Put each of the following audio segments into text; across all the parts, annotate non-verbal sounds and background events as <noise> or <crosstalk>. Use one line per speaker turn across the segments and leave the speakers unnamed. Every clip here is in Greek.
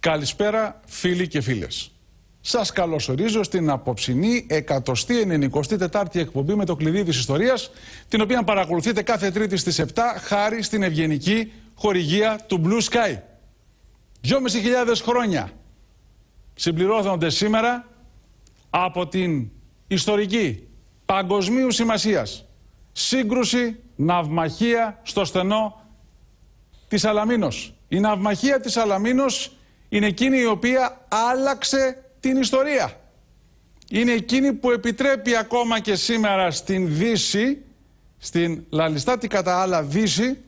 Καλησπέρα φίλοι και φίλες. Σας καλωσορίζω στην απόψινή 194η εκπομπή με το κλειδί της ιστορίας, την οποία παρακολουθείτε κάθε τρίτη στις 7 χάρη στην ευγενική χορηγία του Blue Sky. 2.500 χρόνια συμπληρώνονται σήμερα από την ιστορική παγκοσμίου σημασίας σύγκρουση ναυμαχία στο στενό της Αλαμίνος. Η ναυμαχία της Αλαμίνος είναι εκείνη η οποία άλλαξε την ιστορία. Είναι εκείνη που επιτρέπει ακόμα και σήμερα στην Δύση, στην λαλιστάτη κατά άλλα Δύση,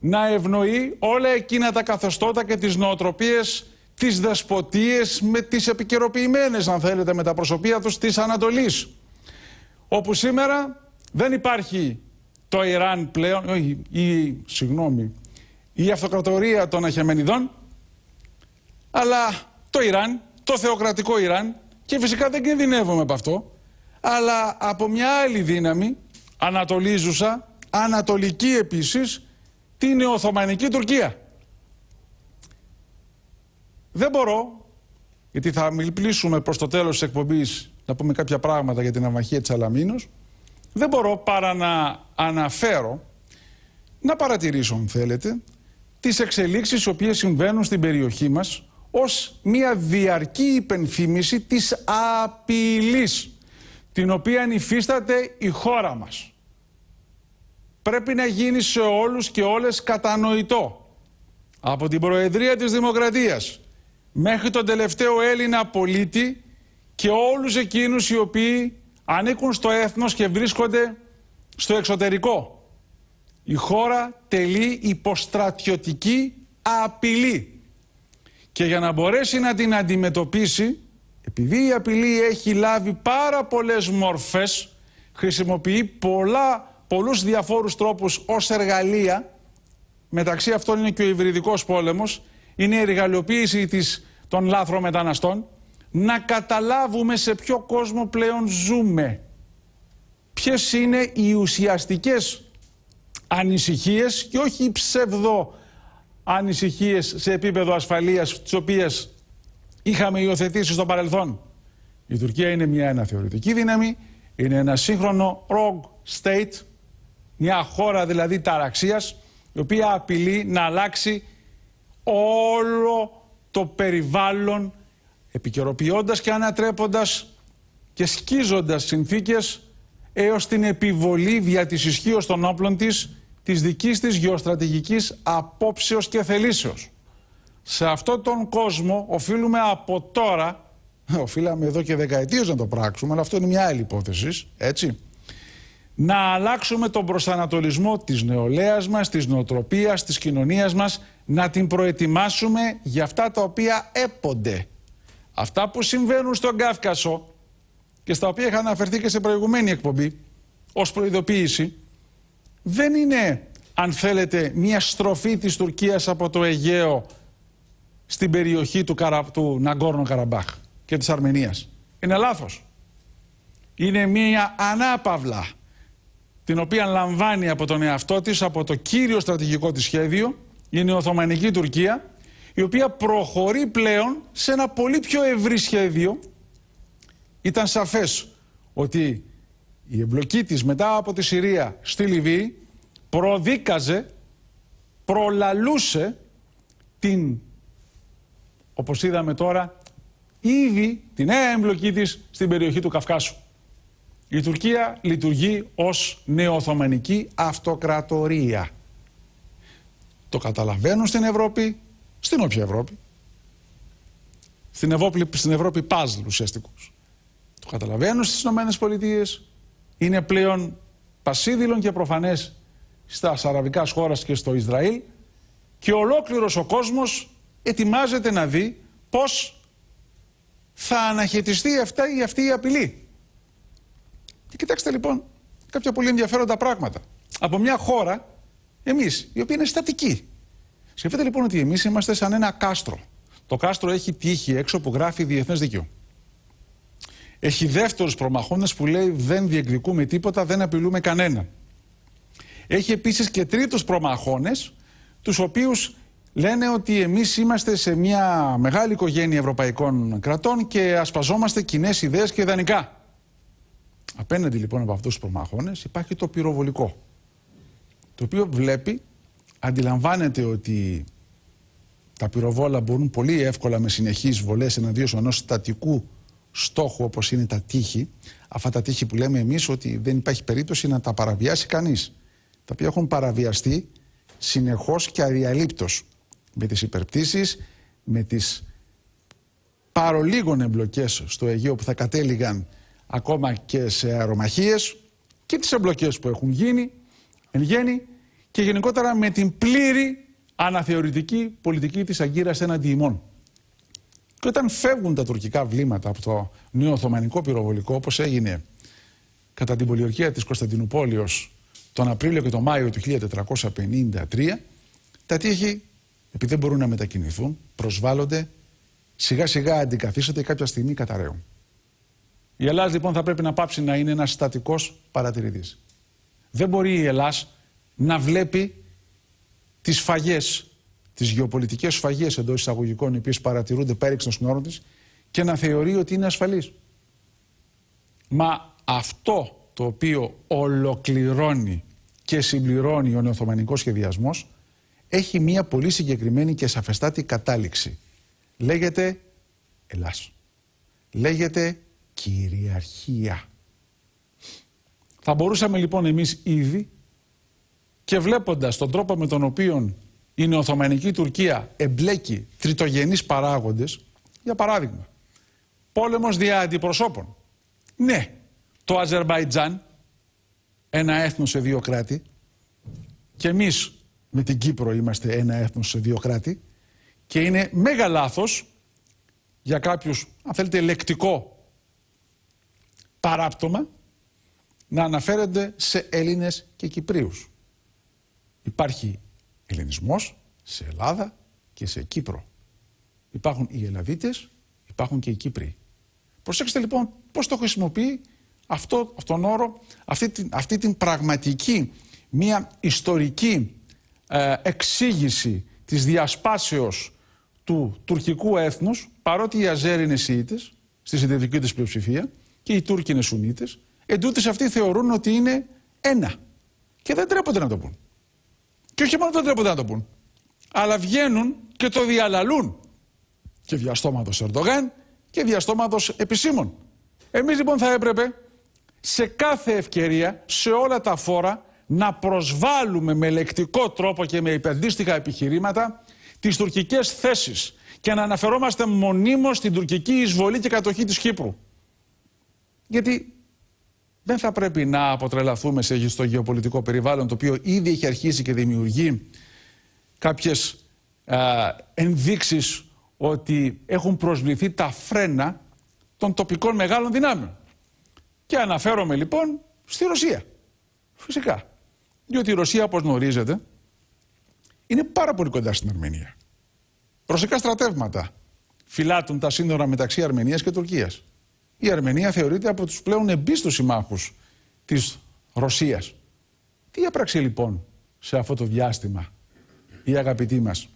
να ευνοεί όλα εκείνα τα καθεστώτα και τις νοοτροπίες, τις δεσποτίες με τις επικαιροποιημένες, αν θέλετε, με τα προσωπία τους της Ανατολής. Όπου σήμερα δεν υπάρχει το Ιράν πλέον, ή, συγγνώμη, η αυτοκρατορία των Αχεμενιδών, αλλά το Ιράν, το θεοκρατικό Ιράν, και φυσικά δεν κινδυνεύουμε από αυτό, αλλά από μια άλλη δύναμη, ανατολίζουσα, ανατολική επίσης, την Οθωμανική Τουρκία. Δεν μπορώ, γιατί θα μιλήσουμε προς το τέλος της εκπομπής να πούμε κάποια πράγματα για την αμαχία της Αλαμίνος, δεν μπορώ παρά να αναφέρω, να παρατηρήσω αν θέλετε, τις εξελίξεις οι οποίες συμβαίνουν στην περιοχή μας ως μια διαρκή υπενθύμηση της απειλής την οποία υφίσταται η χώρα μας. Πρέπει να γίνει σε όλους και όλες κατανοητό από την Προεδρία της Δημοκρατίας μέχρι τον τελευταίο Έλληνα πολίτη και όλους εκείνους οι οποίοι ανήκουν στο έθνος και βρίσκονται στο εξωτερικό. Η χώρα τελεί υποστρατιωτική απειλή. Και για να μπορέσει να την αντιμετωπίσει, επειδή η απειλή έχει λάβει πάρα πολλές μορφές, χρησιμοποιεί πολλά, πολλούς διαφόρους τρόπους ως εργαλεία, μεταξύ αυτών είναι και ο υβριδικός πόλεμος, είναι η εργαλειοποίηση της, των λάθρων μεταναστών, να καταλάβουμε σε ποιο κόσμο πλέον ζούμε. Ποιες είναι οι ουσιαστικές ανησυχίες και όχι οι ψευδο Ανησυχίες σε επίπεδο ασφαλείας τις οποίες είχαμε υιοθετήσει στο παρελθόν. Η Τουρκία είναι μια αναθεωρητική δύναμη, είναι ένα σύγχρονο rogue state, μια χώρα δηλαδή ταραξίας, η οποία απειλεί να αλλάξει όλο το περιβάλλον επικαιροποιώντας και ανατρέποντας και σκίζοντας συνθήκες έως την επιβολή δια της ισχύως των όπλων της Της δικής της γεωστρατηγικής απόψεως και θελήσεως. Σε αυτόν τον κόσμο οφείλουμε από τώρα, <laughs> οφείλαμε εδώ και δεκαετίες να το πράξουμε, αλλά αυτό είναι μια άλλη υπόθεση, έτσι, να αλλάξουμε τον προσανατολισμό της νεολαίας μας, της νοοτροπίας, της κοινωνίας μας, να την προετοιμάσουμε για αυτά τα οποία έπονται. Αυτά που συμβαίνουν στον Κάφκασο και στα οποία είχα αναφερθεί και σε προηγουμένη εκπομπή ως προειδοποίηση, δεν είναι, αν θέλετε, μια στροφή της Τουρκίας από το Αιγαίο στην περιοχή του, Καρα... του Ναγκόρνο Καραμπάχ και της Αρμενίας. Είναι λάθος. Είναι μια ανάπαυλα την οποία λαμβάνει από τον εαυτό της, από το κύριο στρατηγικό της σχέδιο, είναι η Οθωμανική Τουρκία, η οποία προχωρεί πλέον σε ένα πολύ πιο ευρύ σχέδιο. Ήταν σαφές ότι η εμπλοκή της μετά από τη Συρία στη Λιβύη προδίκαζε, προλαλούσε την, όπως είδαμε τώρα, ήδη τη νέα εμπλοκή της στην περιοχή του Καυκάσου. Η Τουρκία λειτουργεί ως νεοοθωμανική αυτοκρατορία. Το καταλαβαίνουν στην Ευρώπη, στην όποια Ευρώπη. Στην Ευρώπη, στην Ευρώπη παζλ ουσιαστικούς. Το καταλαβαίνουν στις ΗΠΑ είναι πλέον πασίδηλον και προφανές στα αραβικά χώρας και στο Ισραήλ και ολόκληρος ο κόσμος ετοιμάζεται να δει πώς θα αναχαιτιστεί αυτά ή αυτή η απειλή. Και κοιτάξτε λοιπόν κάποια πολύ ενδιαφέροντα πράγματα. Από μια χώρα, εμείς, η οποία είναι στατική. Σκεφτείτε λοιπόν ότι εμείς είμαστε σαν ένα κάστρο. Το κάστρο έχει τύχη έξω που γράφει διεθνές δικαιού έχει δεύτερους προμαχώνες που λέει δεν διεκδικούμε τίποτα, δεν απειλούμε κανένα. Έχει επίσης και τρίτους προμαχώνες, τους οποίους λένε ότι εμείς είμαστε σε μια μεγάλη οικογένεια ευρωπαϊκών κρατών και ασπαζόμαστε κοινέ ιδέες και ιδανικά. Απέναντι λοιπόν από αυτούς τους προμαχώνες υπάρχει το πυροβολικό, το οποίο βλέπει, αντιλαμβάνεται ότι τα πυροβόλα μπορούν πολύ εύκολα με συνεχείς βολές εναντίον ενός στατικού στόχο όπως είναι τα τείχη, αυτά τα τείχη που λέμε εμείς ότι δεν υπάρχει περίπτωση να τα παραβιάσει κανείς, τα οποία έχουν παραβιαστεί συνεχώς και αδιαλείπτως με τις υπερπτήσεις, με τις παρολίγων εμπλοκές στο Αιγαίο που θα κατέληγαν ακόμα και σε αερομαχίες και τις εμπλοκές που έχουν γίνει εν γέννη και γενικότερα με την πλήρη αναθεωρητική πολιτική της αγκύρας έναντι ημών. Και όταν φεύγουν τα τουρκικά βλήματα από το νέο Οθωμανικό πυροβολικό, όπως έγινε κατά την πολιορκία της Κωνσταντινούπολης τον Απρίλιο και τον Μάιο του 1453, τα τείχη, επειδή δεν μπορούν να μετακινηθούν, προσβάλλονται, σιγά σιγά αντικαθίσονται και κάποια στιγμή καταραίουν. Η Ελλάδα λοιπόν θα πρέπει να πάψει να είναι ένας στατικός παρατηρήτη. Δεν μπορεί η Ελλάδα να βλέπει τις φαγές τις γεωπολιτικές σφαγές εντός εισαγωγικών, οι οποίες παρατηρούνται πέριξ των συνόρων της, και να θεωρεί ότι είναι ασφαλής. Μα αυτό το οποίο ολοκληρώνει και συμπληρώνει ο νεοθωμανικό σχεδιασμός έχει μία πολύ συγκεκριμένη και σαφεστάτη κατάληξη. Λέγεται Ελλάς. Λέγεται κυριαρχία. Θα μπορούσαμε λοιπόν εμείς ήδη και βλέποντας τον τρόπο με τον οποίο η Νεοθωμανική Τουρκία εμπλέκει τριτογενείς παράγοντες, για παράδειγμα, πόλεμος δια αντιπροσώπων. Ναι, το Αζερβαϊτζάν, ένα έθνος σε δύο κράτη, και εμείς με την Κύπρο είμαστε ένα έθνος σε δύο κράτη, και είναι μέγα λάθος για κάποιους, αν θέλετε, λεκτικό παράπτωμα, να αναφέρονται σε Έλληνες και Κυπρίους. Υπάρχει Ελληνισμός σε Ελλάδα και σε Κύπρο. Υπάρχουν οι Ελλαδίτες, υπάρχουν και οι Κύπροι. Προσέξτε λοιπόν πώς το χρησιμοποιεί αυτό, αυτόν όρο, αυτή την, αυτή την πραγματική, μια ιστορική ε, εξήγηση της διασπάσεως του τουρκικού έθνους, παρότι οι Αζέροι είναι Σιήτες, στη συντηρητική της πλειοψηφία, και οι Τούρκοι είναι Σουνίτες, εντούτοις αυτοί θεωρούν ότι είναι ένα. Και δεν τρέπονται να το πούν. Και όχι μόνο δεν τρέπονται να το πούν. Αλλά βγαίνουν και το διαλαλούν. Και διαστόματος Ερντογάν και διαστόματος επισήμων. Εμείς λοιπόν θα έπρεπε σε κάθε ευκαιρία, σε όλα τα φόρα, να προσβάλλουμε με λεκτικό τρόπο και με υπεντίστοιχα επιχειρήματα τις τουρκικές θέσεις και να αναφερόμαστε μονίμως στην τουρκική εισβολή και κατοχή της Κύπρου. Γιατί δεν θα πρέπει να αποτρελαθούμε σε, στο γεωπολιτικό περιβάλλον το οποίο ήδη έχει αρχίσει και δημιουργεί κάποιες α, ενδείξεις ότι έχουν προσβληθεί τα φρένα των τοπικών μεγάλων δυνάμεων. Και αναφέρομαι λοιπόν στη Ρωσία. Φυσικά. Διότι η Ρωσία όπως γνωρίζετε είναι πάρα πολύ κοντά στην Αρμενία. Ρωσικά στρατεύματα φυλάτουν τα σύνορα μεταξύ Αρμενίας και Τουρκίας η Αρμενία θεωρείται από τους πλέον εμπίστους συμμάχους της Ρωσίας. Τι έπραξε λοιπόν σε αυτό το διάστημα η αγαπητή μας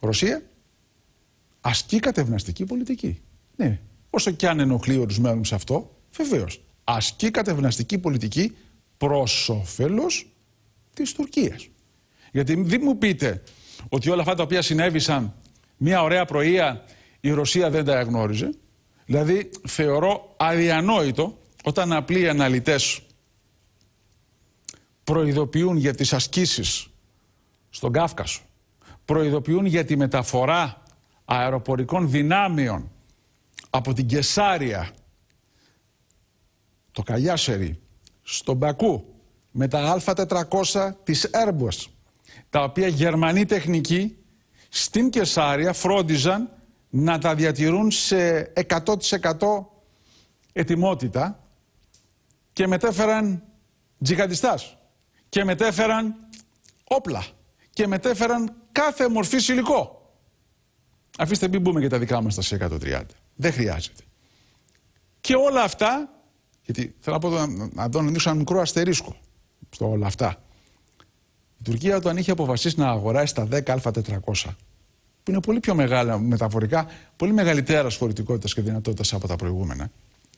Ρωσία ασκεί κατευναστική πολιτική. Ναι, όσο και αν ενοχλεί ορισμένους σε αυτό, βεβαίως. Ασκεί κατευναστική πολιτική προς όφελος της Τουρκίας. Γιατί δεν μου πείτε ότι όλα αυτά τα οποία συνέβησαν μια ωραία πρωία η Ρωσία δεν τα εγνώριζε. Δηλαδή θεωρώ αδιανόητο όταν απλοί αναλυτές προειδοποιούν για τις ασκήσεις στον Κάφκασο, προειδοποιούν για τη μεταφορά αεροπορικών δυνάμεων από την Κεσάρια, το Καλιάσερι, στον Πακού, με τα Α400 της Airbus, τα οποία γερμανοί τεχνικοί στην Κεσάρια φρόντιζαν να τα διατηρούν σε 100% ετοιμότητα και μετέφεραν τζιχαντιστάς και μετέφεραν όπλα και μετέφεραν κάθε μορφή υλικό. Αφήστε μην μπούμε και τα δικά μας τα σε 130. Δεν χρειάζεται. Και όλα αυτά, γιατί θέλω να πω ένα μικρό αστερίσκο στο όλα αυτά. Η Τουρκία όταν είχε αποφασίσει να αγοράσει τα 10 α400 που είναι πολύ πιο μεγάλα μεταφορικά, πολύ μεγαλύτερα χωρητικότητα και δυνατότητας από τα προηγούμενα,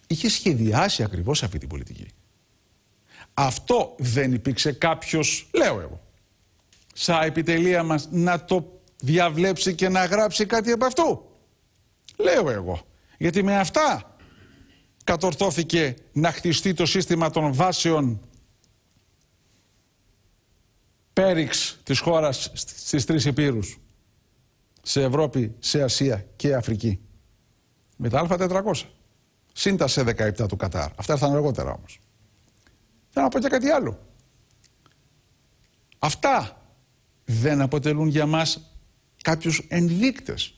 είχε σχεδιάσει ακριβώς αυτή την πολιτική. Αυτό δεν υπήρξε κάποιος, λέω εγώ, σαν επιτελεία μας να το διαβλέψει και να γράψει κάτι από αυτού. Λέω εγώ. Γιατί με αυτά κατορθώθηκε να χτιστεί το σύστημα των βάσεων πέριξ της χώρας στις τρεις επίρους σε Ευρώπη, σε Ασία και Αφρική. Με τα Α400. Συν τα 17 του Κατάρ. Αυτά ήρθαν αργότερα όμως. Θέλω να πω και κάτι άλλο. Αυτά δεν αποτελούν για μας κάποιους ενδείκτες.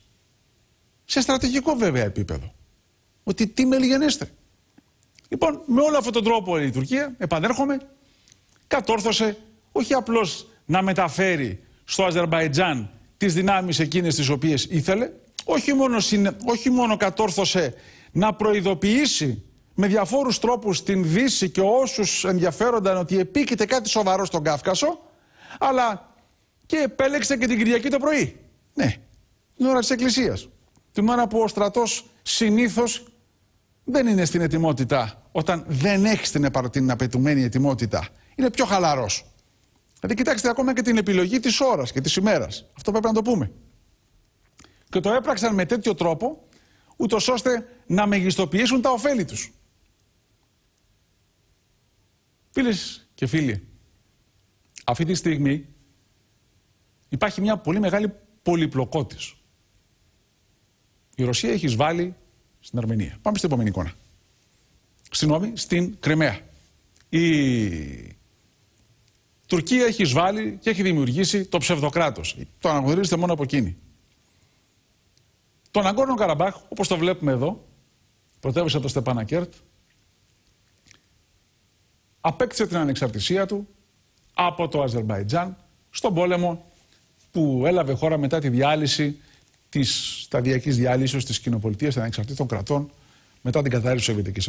Σε στρατηγικό βέβαια επίπεδο. Ότι τι λιγενέστε. Λοιπόν, με όλο αυτόν τον τρόπο η Τουρκία, επανέρχομαι, κατόρθωσε όχι απλώς να μεταφέρει στο Αζερμπαϊτζάν τις δυνάμεις εκείνες τις οποίες ήθελε, όχι μόνο, κατόρθωσε να προειδοποιήσει με διαφόρους τρόπους την Δύση και όσους ενδιαφέρονταν ότι επίκειται κάτι σοβαρό στον Κάφκασο, αλλά και επέλεξε και την Κυριακή το πρωί. Ναι, την ώρα της Εκκλησίας. Την ώρα που ο στρατός συνήθως δεν είναι στην ετοιμότητα όταν δεν έχει την απαιτουμένη ετοιμότητα. Είναι πιο χαλαρός. Δηλαδή, κοιτάξτε ακόμα και την επιλογή της ώρας και της ημέρας. Αυτό πρέπει να το πούμε. Και το έπραξαν με τέτοιο τρόπο, ούτως ώστε να μεγιστοποιήσουν τα ωφέλη τους. Φίλες και φίλοι, αυτή τη στιγμή υπάρχει μια πολύ μεγάλη πολυπλοκότης. Η Ρωσία έχει εισβάλει στην Αρμενία. Πάμε στην επόμενη εικόνα. Συγγνώμη, στην Κρυμαία. Η Τουρκία έχει εισβάλει και έχει δημιουργήσει το ψευδοκράτος. Το αναγνωρίζετε μόνο από εκείνη. Το Ναγκόρνο Καραμπάχ, όπως το βλέπουμε εδώ, πρωτεύουσα το Στεπανακέρτ, απέκτησε την ανεξαρτησία του από το Αζερμπαϊτζάν στον πόλεμο που έλαβε χώρα μετά τη διάλυση της σταδιακής διάλυσης της κοινοπολιτείας των ανεξαρτήτων κρατών μετά την κατάρρευση της Σοβιετικής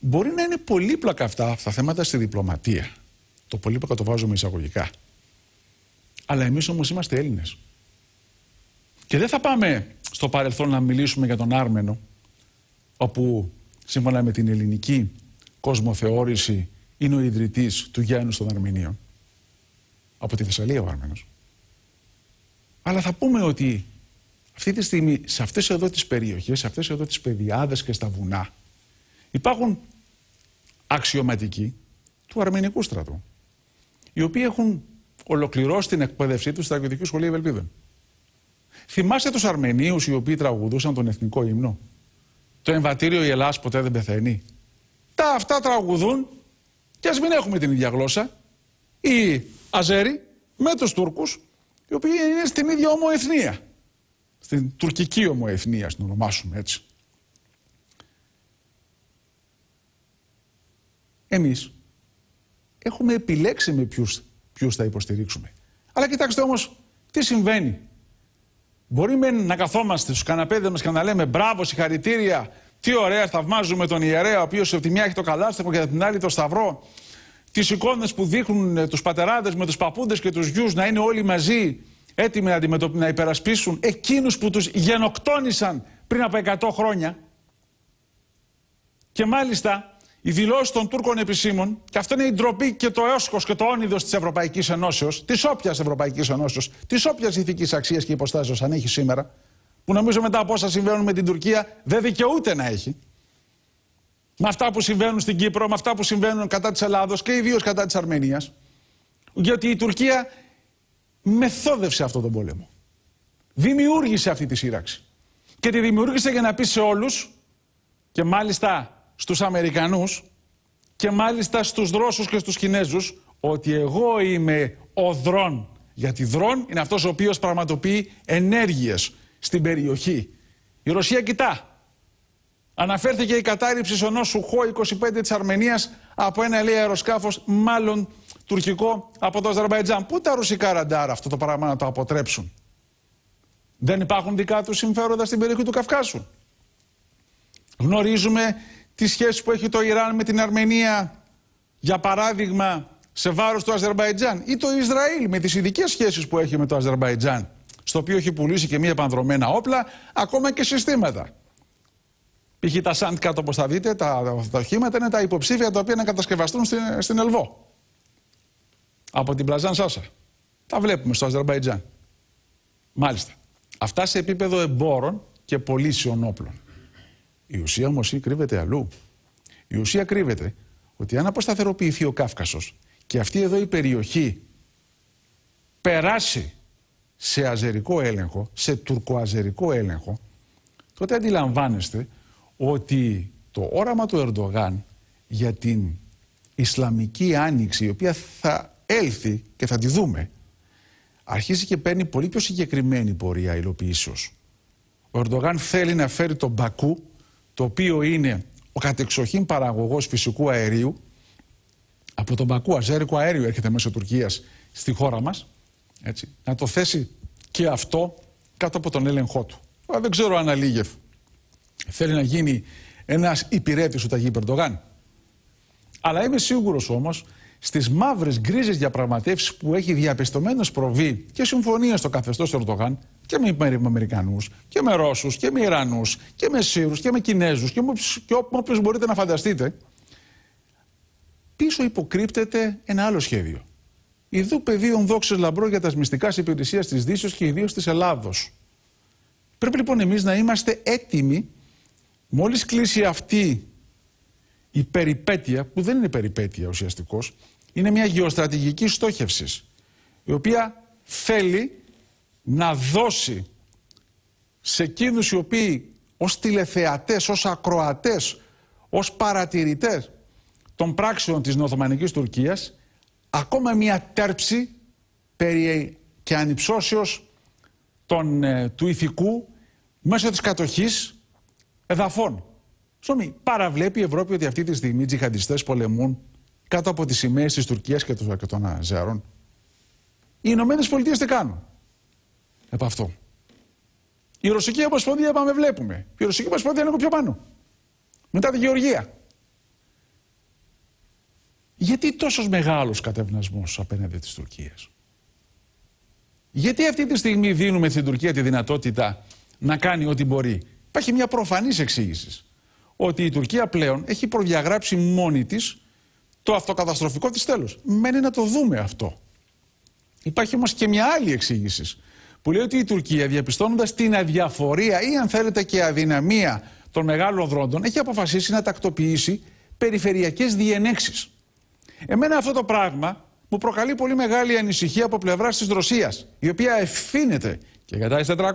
Μπορεί να είναι πολύπλοκα αυτά τα θέματα στη διπλωματία. Το πολύπλοκα το βάζουμε εισαγωγικά. Αλλά εμείς όμως είμαστε Έλληνες. Και δεν θα πάμε στο παρελθόν να μιλήσουμε για τον Άρμενο, όπου σύμφωνα με την ελληνική κοσμοθεώρηση είναι ο ιδρυτής του Γιάννου των Αρμενίων. Από τη Θεσσαλία ο Άρμενος. Αλλά θα πούμε ότι αυτή τη στιγμή σε αυτές εδώ τις περιοχές, σε αυτές εδώ τις πεδιάδες και στα βουνά, Υπάρχουν αξιωματικοί του αρμενικού στρατού, οι οποίοι έχουν ολοκληρώσει την εκπαίδευσή τους στα Αγγλική Σχολή Ευελπίδων. Θυμάστε τους Αρμενίους οι οποίοι τραγουδούσαν τον εθνικό ύμνο. Το εμβατήριο Η Ελλάδα ποτέ δεν πεθαίνει. Τα αυτά τραγουδούν και ας μην έχουμε την ίδια γλώσσα. Οι Αζέρι με τους Τούρκους, οι οποίοι είναι στην ίδια ομοεθνία. Στην τουρκική ομοεθνία, να την ονομάσουμε έτσι. εμείς έχουμε επιλέξει με ποιους, θα υποστηρίξουμε. Αλλά κοιτάξτε όμως τι συμβαίνει. Μπορεί να καθόμαστε στους καναπέδες μας και να λέμε μπράβο, συγχαρητήρια, τι ωραία, θαυμάζουμε τον ιερέα, ο οποίος από τη μια έχει το καλάστρεμο και από την άλλη το σταυρό. Τις εικόνες που δείχνουν ε, τους πατεράδες με τους παππούδες και τους γιους να είναι όλοι μαζί έτοιμοι να, να υπερασπίσουν εκείνους που τους γενοκτόνησαν πριν από 100 χρόνια. Και μάλιστα οι δηλώσεις των Τούρκων επισήμων, και αυτό είναι η ντροπή και το έσχος και το όνειδος της Ευρωπαϊκής Ενώσεως, της όποιας Ευρωπαϊκής Ενώσεως, της όποιας ηθικής αξίας και υποστάσεως αν έχει σήμερα, που νομίζω μετά από όσα συμβαίνουν με την Τουρκία δεν δικαιούται να έχει. Με αυτά που συμβαίνουν στην Κύπρο, με αυτά που συμβαίνουν κατά της Ελλάδος και ιδίως κατά της Αρμενίας. Γιατί η Τουρκία μεθόδευσε αυτόν τον πόλεμο. Δημιούργησε αυτή τη σύραξη. Και τη δημιούργησε για να πει σε όλους, και μάλιστα στους Αμερικανούς και μάλιστα στους Ρώσους και στους Κινέζους ότι εγώ είμαι ο δρόν. Γιατί δρόν είναι αυτός ο οποίος πραγματοποιεί ενέργειες στην περιοχή. Η Ρωσία κοιτά. Αναφέρθηκε η κατάρριψη ενό Σουχό 25 της Αρμενίας από ένα λέει αεροσκάφος μάλλον τουρκικό από το Αζερβαϊτζάν. Πού τα ρωσικά ραντάρ αυτό το πράγμα να το αποτρέψουν. Δεν υπάρχουν δικά τους συμφέροντα στην περιοχή του Καυκάσου. Γνωρίζουμε τη σχέση που έχει το Ιράν με την Αρμενία, για παράδειγμα, σε βάρος του Αζερβαϊτζάν ή το Ισραήλ με τις ειδικές σχέσεις που έχει με το Αζερβαϊτζάν, στο οποίο έχει πουλήσει και μία επανδρομένα όπλα, ακόμα και συστήματα. Π.χ. τα Σάντκατ, όπως θα δείτε, τα, οχήματα είναι τα υποψήφια τα οποία να κατασκευαστούν στην, στην Ελβό. Από την Πλαζάν Σάσα. Τα βλέπουμε στο Αζερβαϊτζάν. Μάλιστα. Αυτά σε επίπεδο εμπόρων και πωλήσεων όπλων. Η ουσία όμως κρύβεται αλλού. Η ουσία κρύβεται ότι αν αποσταθεροποιηθεί ο Κάφκασος και αυτή εδώ η περιοχή περάσει σε αζερικό έλεγχο, σε τουρκοαζερικό έλεγχο, τότε αντιλαμβάνεστε ότι το όραμα του Ερντογάν για την Ισλαμική Άνοιξη, η οποία θα έλθει και θα τη δούμε, αρχίζει και παίρνει πολύ πιο συγκεκριμένη πορεία υλοποιήσεως. Ο Ερντογάν θέλει να φέρει τον Μπακού το οποίο είναι ο κατεξοχήν παραγωγός φυσικού αερίου από τον Πακού αζέρικο αέριο έρχεται μέσω Τουρκίας στη χώρα μας έτσι, να το θέσει και αυτό κάτω από τον έλεγχό του. Δεν ξέρω αν Αλίγεφ θέλει να γίνει ένας υπηρέτης του Ταγί Περντογάν. Αλλά είμαι σίγουρος όμως στις μαύρες γκρίζες διαπραγματεύσεις που έχει διαπιστωμένω προβεί και συμφωνία στο καθεστώς Ερντογάν και με Αμερικανούς και με Ρώσους και με Ιρανούς και με Σύρους και με Κινέζους και με όποιους μπορείτε να φανταστείτε, πίσω υποκρύπτεται ένα άλλο σχέδιο. Ιδού πεδίων δόξες λαμπρό για τα μυστικά υπηρεσία της Δύσης και ιδίως της Ελλάδος. Πρέπει λοιπόν εμείς να είμαστε έτοιμοι μόλις κλείσει αυτή η περιπέτεια, που δεν είναι περιπέτεια ουσιαστικώς, είναι μια γεωστρατηγική στόχευση, η οποία θέλει να δώσει σε εκείνους οι οποίοι ως τηλεθεατές, ως ακροατές, ως παρατηρητές των πράξεων της Νοθωμανικής Τουρκίας ακόμα μια τέρψη περί και ανυψώσεως ε, του ηθικού μέσω της κατοχής εδαφών. Ψωμί. Παραβλέπει η Ευρώπη ότι αυτή τη στιγμή οι τζιχαντιστές πολεμούν κάτω από τις σημαίες της Τουρκίας και των Αζέρων. Οι Ηνωμένες Πολιτείες τι κάνουν από αυτό. Η Ρωσική Ομοσπονδία πάμε βλέπουμε. Η Ρωσική Ομοσπονδία είναι πιο πάνω. Μετά τη Γεωργία. Γιατί τόσος μεγάλος κατευνασμός απέναντι της Τουρκίας. Γιατί αυτή τη στιγμή δίνουμε στην Τουρκία τη δυνατότητα να κάνει ό,τι μπορεί. Υπάρχει μια προφανής εξήγηση ότι η Τουρκία πλέον έχει προδιαγράψει μόνη της το αυτοκαταστροφικό της τέλος. Μένει να το δούμε αυτό. Υπάρχει όμως και μια άλλη εξήγηση που λέει ότι η Τουρκία διαπιστώνοντας την αδιαφορία ή αν θέλετε και αδυναμία των μεγάλων δρόντων έχει αποφασίσει να τακτοποιήσει περιφερειακές διενέξεις. Εμένα αυτό το πράγμα μου προκαλεί πολύ μεγάλη ανησυχία από πλευράς της Ρωσίας, η οποία ευθύνεται και κατά τις 400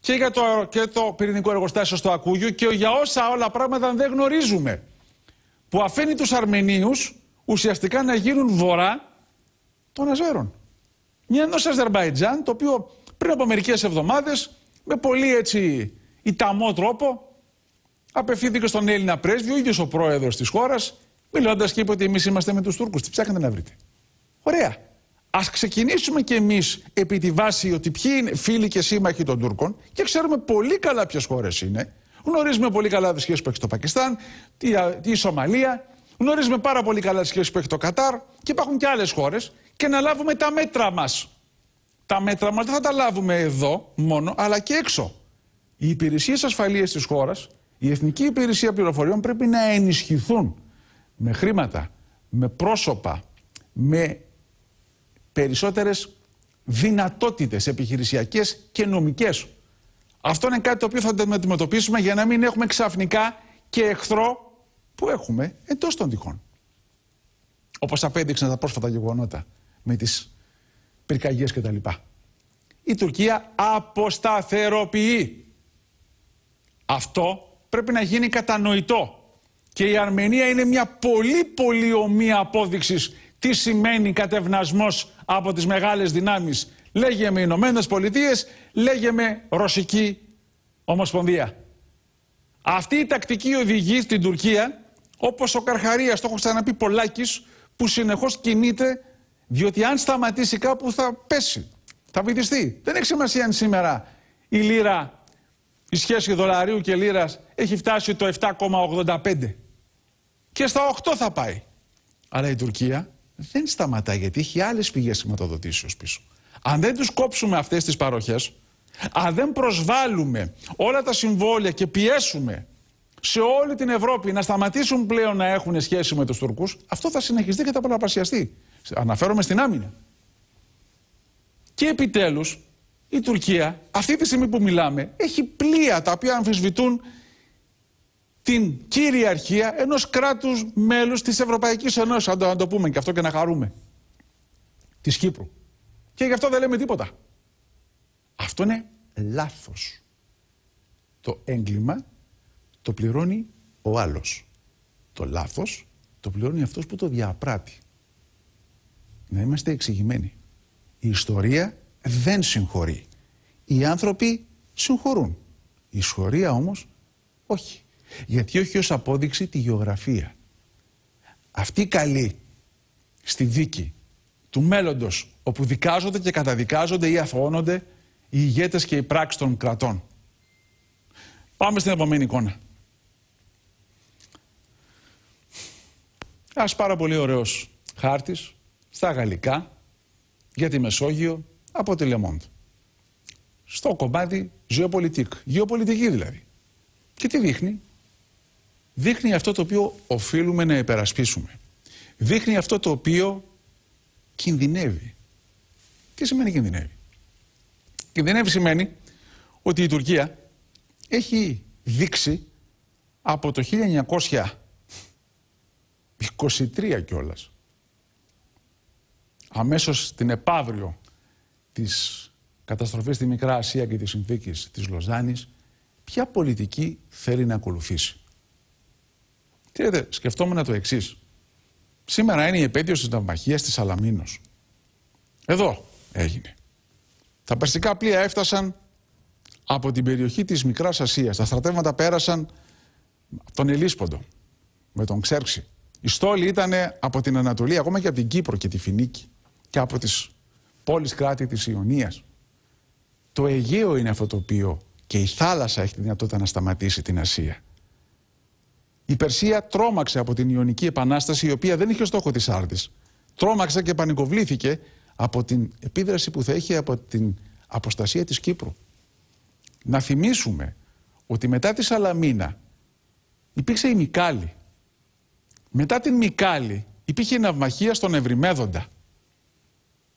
και για το, και το πυρηνικό εργοστάσιο στο Ακούγιο και για όσα όλα πράγματα δεν γνωρίζουμε. Που αφήνει τους Αρμενίους ουσιαστικά να γίνουν βορρά των Αζέρων. Μια ενός Αζερμπαϊτζάν το οποίο πριν από μερικές εβδομάδες με πολύ έτσι ιταμό τρόπο απευθύνθηκε στον Έλληνα πρέσβη, ο ίδιος ο πρόεδρος της χώρας, μιλώντας και είπε ότι εμείς είμαστε με τους Τούρκους. Τι ψάχνετε να βρείτε. Ωραία. Ας ξεκινήσουμε κι εμείς επί τη βάση ότι ποιοι είναι φίλοι και σύμμαχοι των Τούρκων και ξέρουμε πολύ καλά ποιες χώρες είναι. Γνωρίζουμε πολύ καλά τις σχέσεις που έχει το Πακιστάν, τη, τη Σομαλία, γνωρίζουμε πάρα πολύ καλά τις σχέσεις που έχει το Κατάρ και υπάρχουν και άλλες χώρες και να λάβουμε τα μέτρα μας. Τα μέτρα μας δεν θα τα λάβουμε εδώ μόνο, αλλά και έξω. Οι υπηρεσίες ασφαλείας της χώρας, η Εθνική Υπηρεσία Πληροφοριών πρέπει να ενισχυθούν με χρήματα, με πρόσωπα, με περισσότερες δυνατότητες επιχειρησιακές και νομικές. Αυτό είναι κάτι το οποίο θα το αντιμετωπίσουμε για να μην έχουμε ξαφνικά και εχθρό που έχουμε εντός των τυχών. Όπως απέδειξαν τα πρόσφατα γεγονότα με τις πυρκαγιές κτλ. Η Τουρκία αποσταθεροποιεί. Αυτό πρέπει να γίνει κατανοητό. Και η Αρμενία είναι μια πολύ πολύ ομοία απόδειξης τι σημαίνει κατευνασμός από τις μεγάλες δυνάμεις. Λέγε με Ηνωμένες Πολιτείες, λέγε με Ρωσική Ομοσπονδία. Αυτή η τακτική οδηγεί στην Τουρκία, όπως ο Καρχαρίας, το έχω ξαναπεί πολλάκις, που συνεχώς κινείται, διότι αν σταματήσει κάπου θα πέσει, θα βυθιστεί. Δεν έχει σημασία αν σήμερα η λίρα, η σχέση δολαρίου και λίρας έχει φτάσει το 7,85 και στα 8 θα πάει. Αλλά η Τουρκία δεν σταματάει γιατί έχει άλλες πηγές χρηματοδοτήσεως πίσω. Αν δεν τους κόψουμε αυτές τις παροχέ, αν δεν προσβάλλουμε όλα τα συμβόλαια και πιέσουμε σε όλη την Ευρώπη να σταματήσουν πλέον να έχουν σχέση με τους Τουρκούς, αυτό θα συνεχιστεί και θα πολλαπλασιαστεί. Αναφέρομαι στην άμυνα. Και επιτέλους η Τουρκία αυτή τη στιγμή που μιλάμε έχει πλοία τα οποία αμφισβητούν την κυριαρχία ενός κράτους μέλους της Ευρωπαϊκής Ενώσης, αν το, πούμε και αυτό και να χαρούμε, της Κύπρου. Και γι' αυτό δεν λέμε τίποτα. Αυτό είναι λάθος. Το έγκλημα το πληρώνει ο άλλος. Το λάθος το πληρώνει αυτός που το διαπράττει. Να είμαστε εξηγημένοι. Η ιστορία δεν συγχωρεί. Οι άνθρωποι συγχωρούν. Η ιστορία όμως όχι. Γιατί όχι ως απόδειξη τη γεωγραφία. Αυτή καλή στη δίκη του μέλλοντος όπου δικάζονται και καταδικάζονται ή αφόνονται οι ηγέτες και οι πράξεις των κρατών. Πάμε στην επόμενη εικόνα. Ένας πάρα πολύ ωραίος χάρτης στα γαλλικά για τη Μεσόγειο από τη Λεμόντ. Στο κομμάτι γεωπολιτικ, γεωπολιτική δηλαδή. Και τι δείχνει, δείχνει αυτό το οποίο οφείλουμε να υπερασπίσουμε. Δείχνει αυτό το οποίο κινδυνεύει. Τι σημαίνει κινδυνεύει. Κινδυνεύει σημαίνει ότι η Τουρκία έχει δείξει από το 1923 κιόλας αμέσως την επαύριο της καταστροφής στη Μικρά Ασία και της συνθήκης της Λοζάνης ποια πολιτική θέλει να ακολουθήσει. Ξέρετε, σκεφτόμουν το εξής. Σήμερα είναι η επέτειος της ναυμαχίας της Αλαμίνος. Εδώ έγινε. Τα περσικά πλοία έφτασαν από την περιοχή της Μικράς Ασίας. Τα στρατεύματα πέρασαν από τον Ελίσποντο, με τον Ξέρξη. Η στόλη ήταν από την Ανατολή, ακόμα και από την Κύπρο και τη Φινίκη και από τις πόλεις κράτη της Ιωνίας. Το Αιγαίο είναι αυτό το οποίο και η θάλασσα έχει τη δυνατότητα να σταματήσει την Ασία. Η Περσία τρόμαξε από την Ιωνική Επανάσταση, η οποία δεν είχε στόχο της Άρδης. Τρόμαξε και πανικοβλήθηκε από την επίδραση που θα είχε από την αποστασία της Κύπρου. Να θυμίσουμε ότι μετά τη Σαλαμίνα υπήρξε η Μικάλη. Μετά την Μικάλη υπήρχε η ναυμαχία στον Ευρυμέδοντα.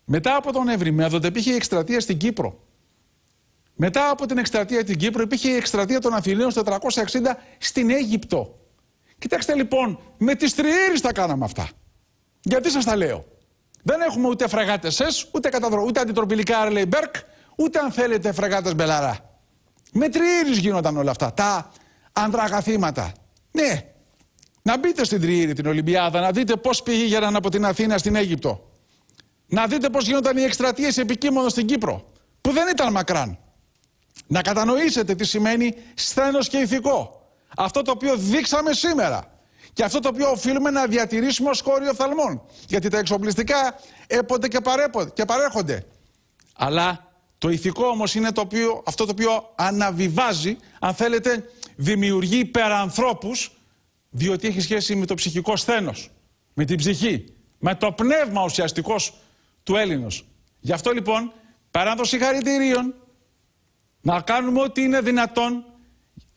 Μετά από τον Ευρυμέδοντα υπήρχε η εκστρατεία στην Κύπρο. Μετά από την εκστρατεία την Κύπρο υπήρχε η εκστρατεία των Αθηναίων στο 460 στην Αίγυπτο. Κοιτάξτε λοιπόν, με τις τριήρεις τα κάναμε αυτά. Γιατί σας τα λέω. Δεν έχουμε ούτε φρεγάτες ΣΕΣ, ούτε, καταδρο... ούτε αντιτροπηλικά Ρελέι Μπέρκ, ούτε αν θέλετε φρεγάτες Μπελαρά. Με τριήρεις γίνονταν όλα αυτά, τα αντραγαθήματα. Ναι, να μπείτε στην Τριήρη την Ολυμπιάδα, να δείτε πώς πήγαιναν από την Αθήνα στην Αίγυπτο. Να δείτε πώς γίνονταν οι εκστρατείες επικείμενο στην Κύπρο, που δεν ήταν μακράν. Να κατανοήσετε τι σημαίνει σθένος και ηθικό. Αυτό το οποίο δείξαμε σήμερα. Και αυτό το οποίο οφείλουμε να διατηρήσουμε ως χώριο θαλμών. Γιατί τα εξοπλιστικά έπονται και, και παρέχονται Αλλά το ηθικό όμως είναι το αυτό το οποίο αναβιβάζει, αν θέλετε, δημιουργεί υπερανθρώπους, διότι έχει σχέση με το ψυχικό σθένος, με την ψυχή, με το πνεύμα ουσιαστικός του Έλληνος. Γι' αυτό λοιπόν, πέραν χαρητηρίων να κάνουμε ό,τι είναι δυνατόν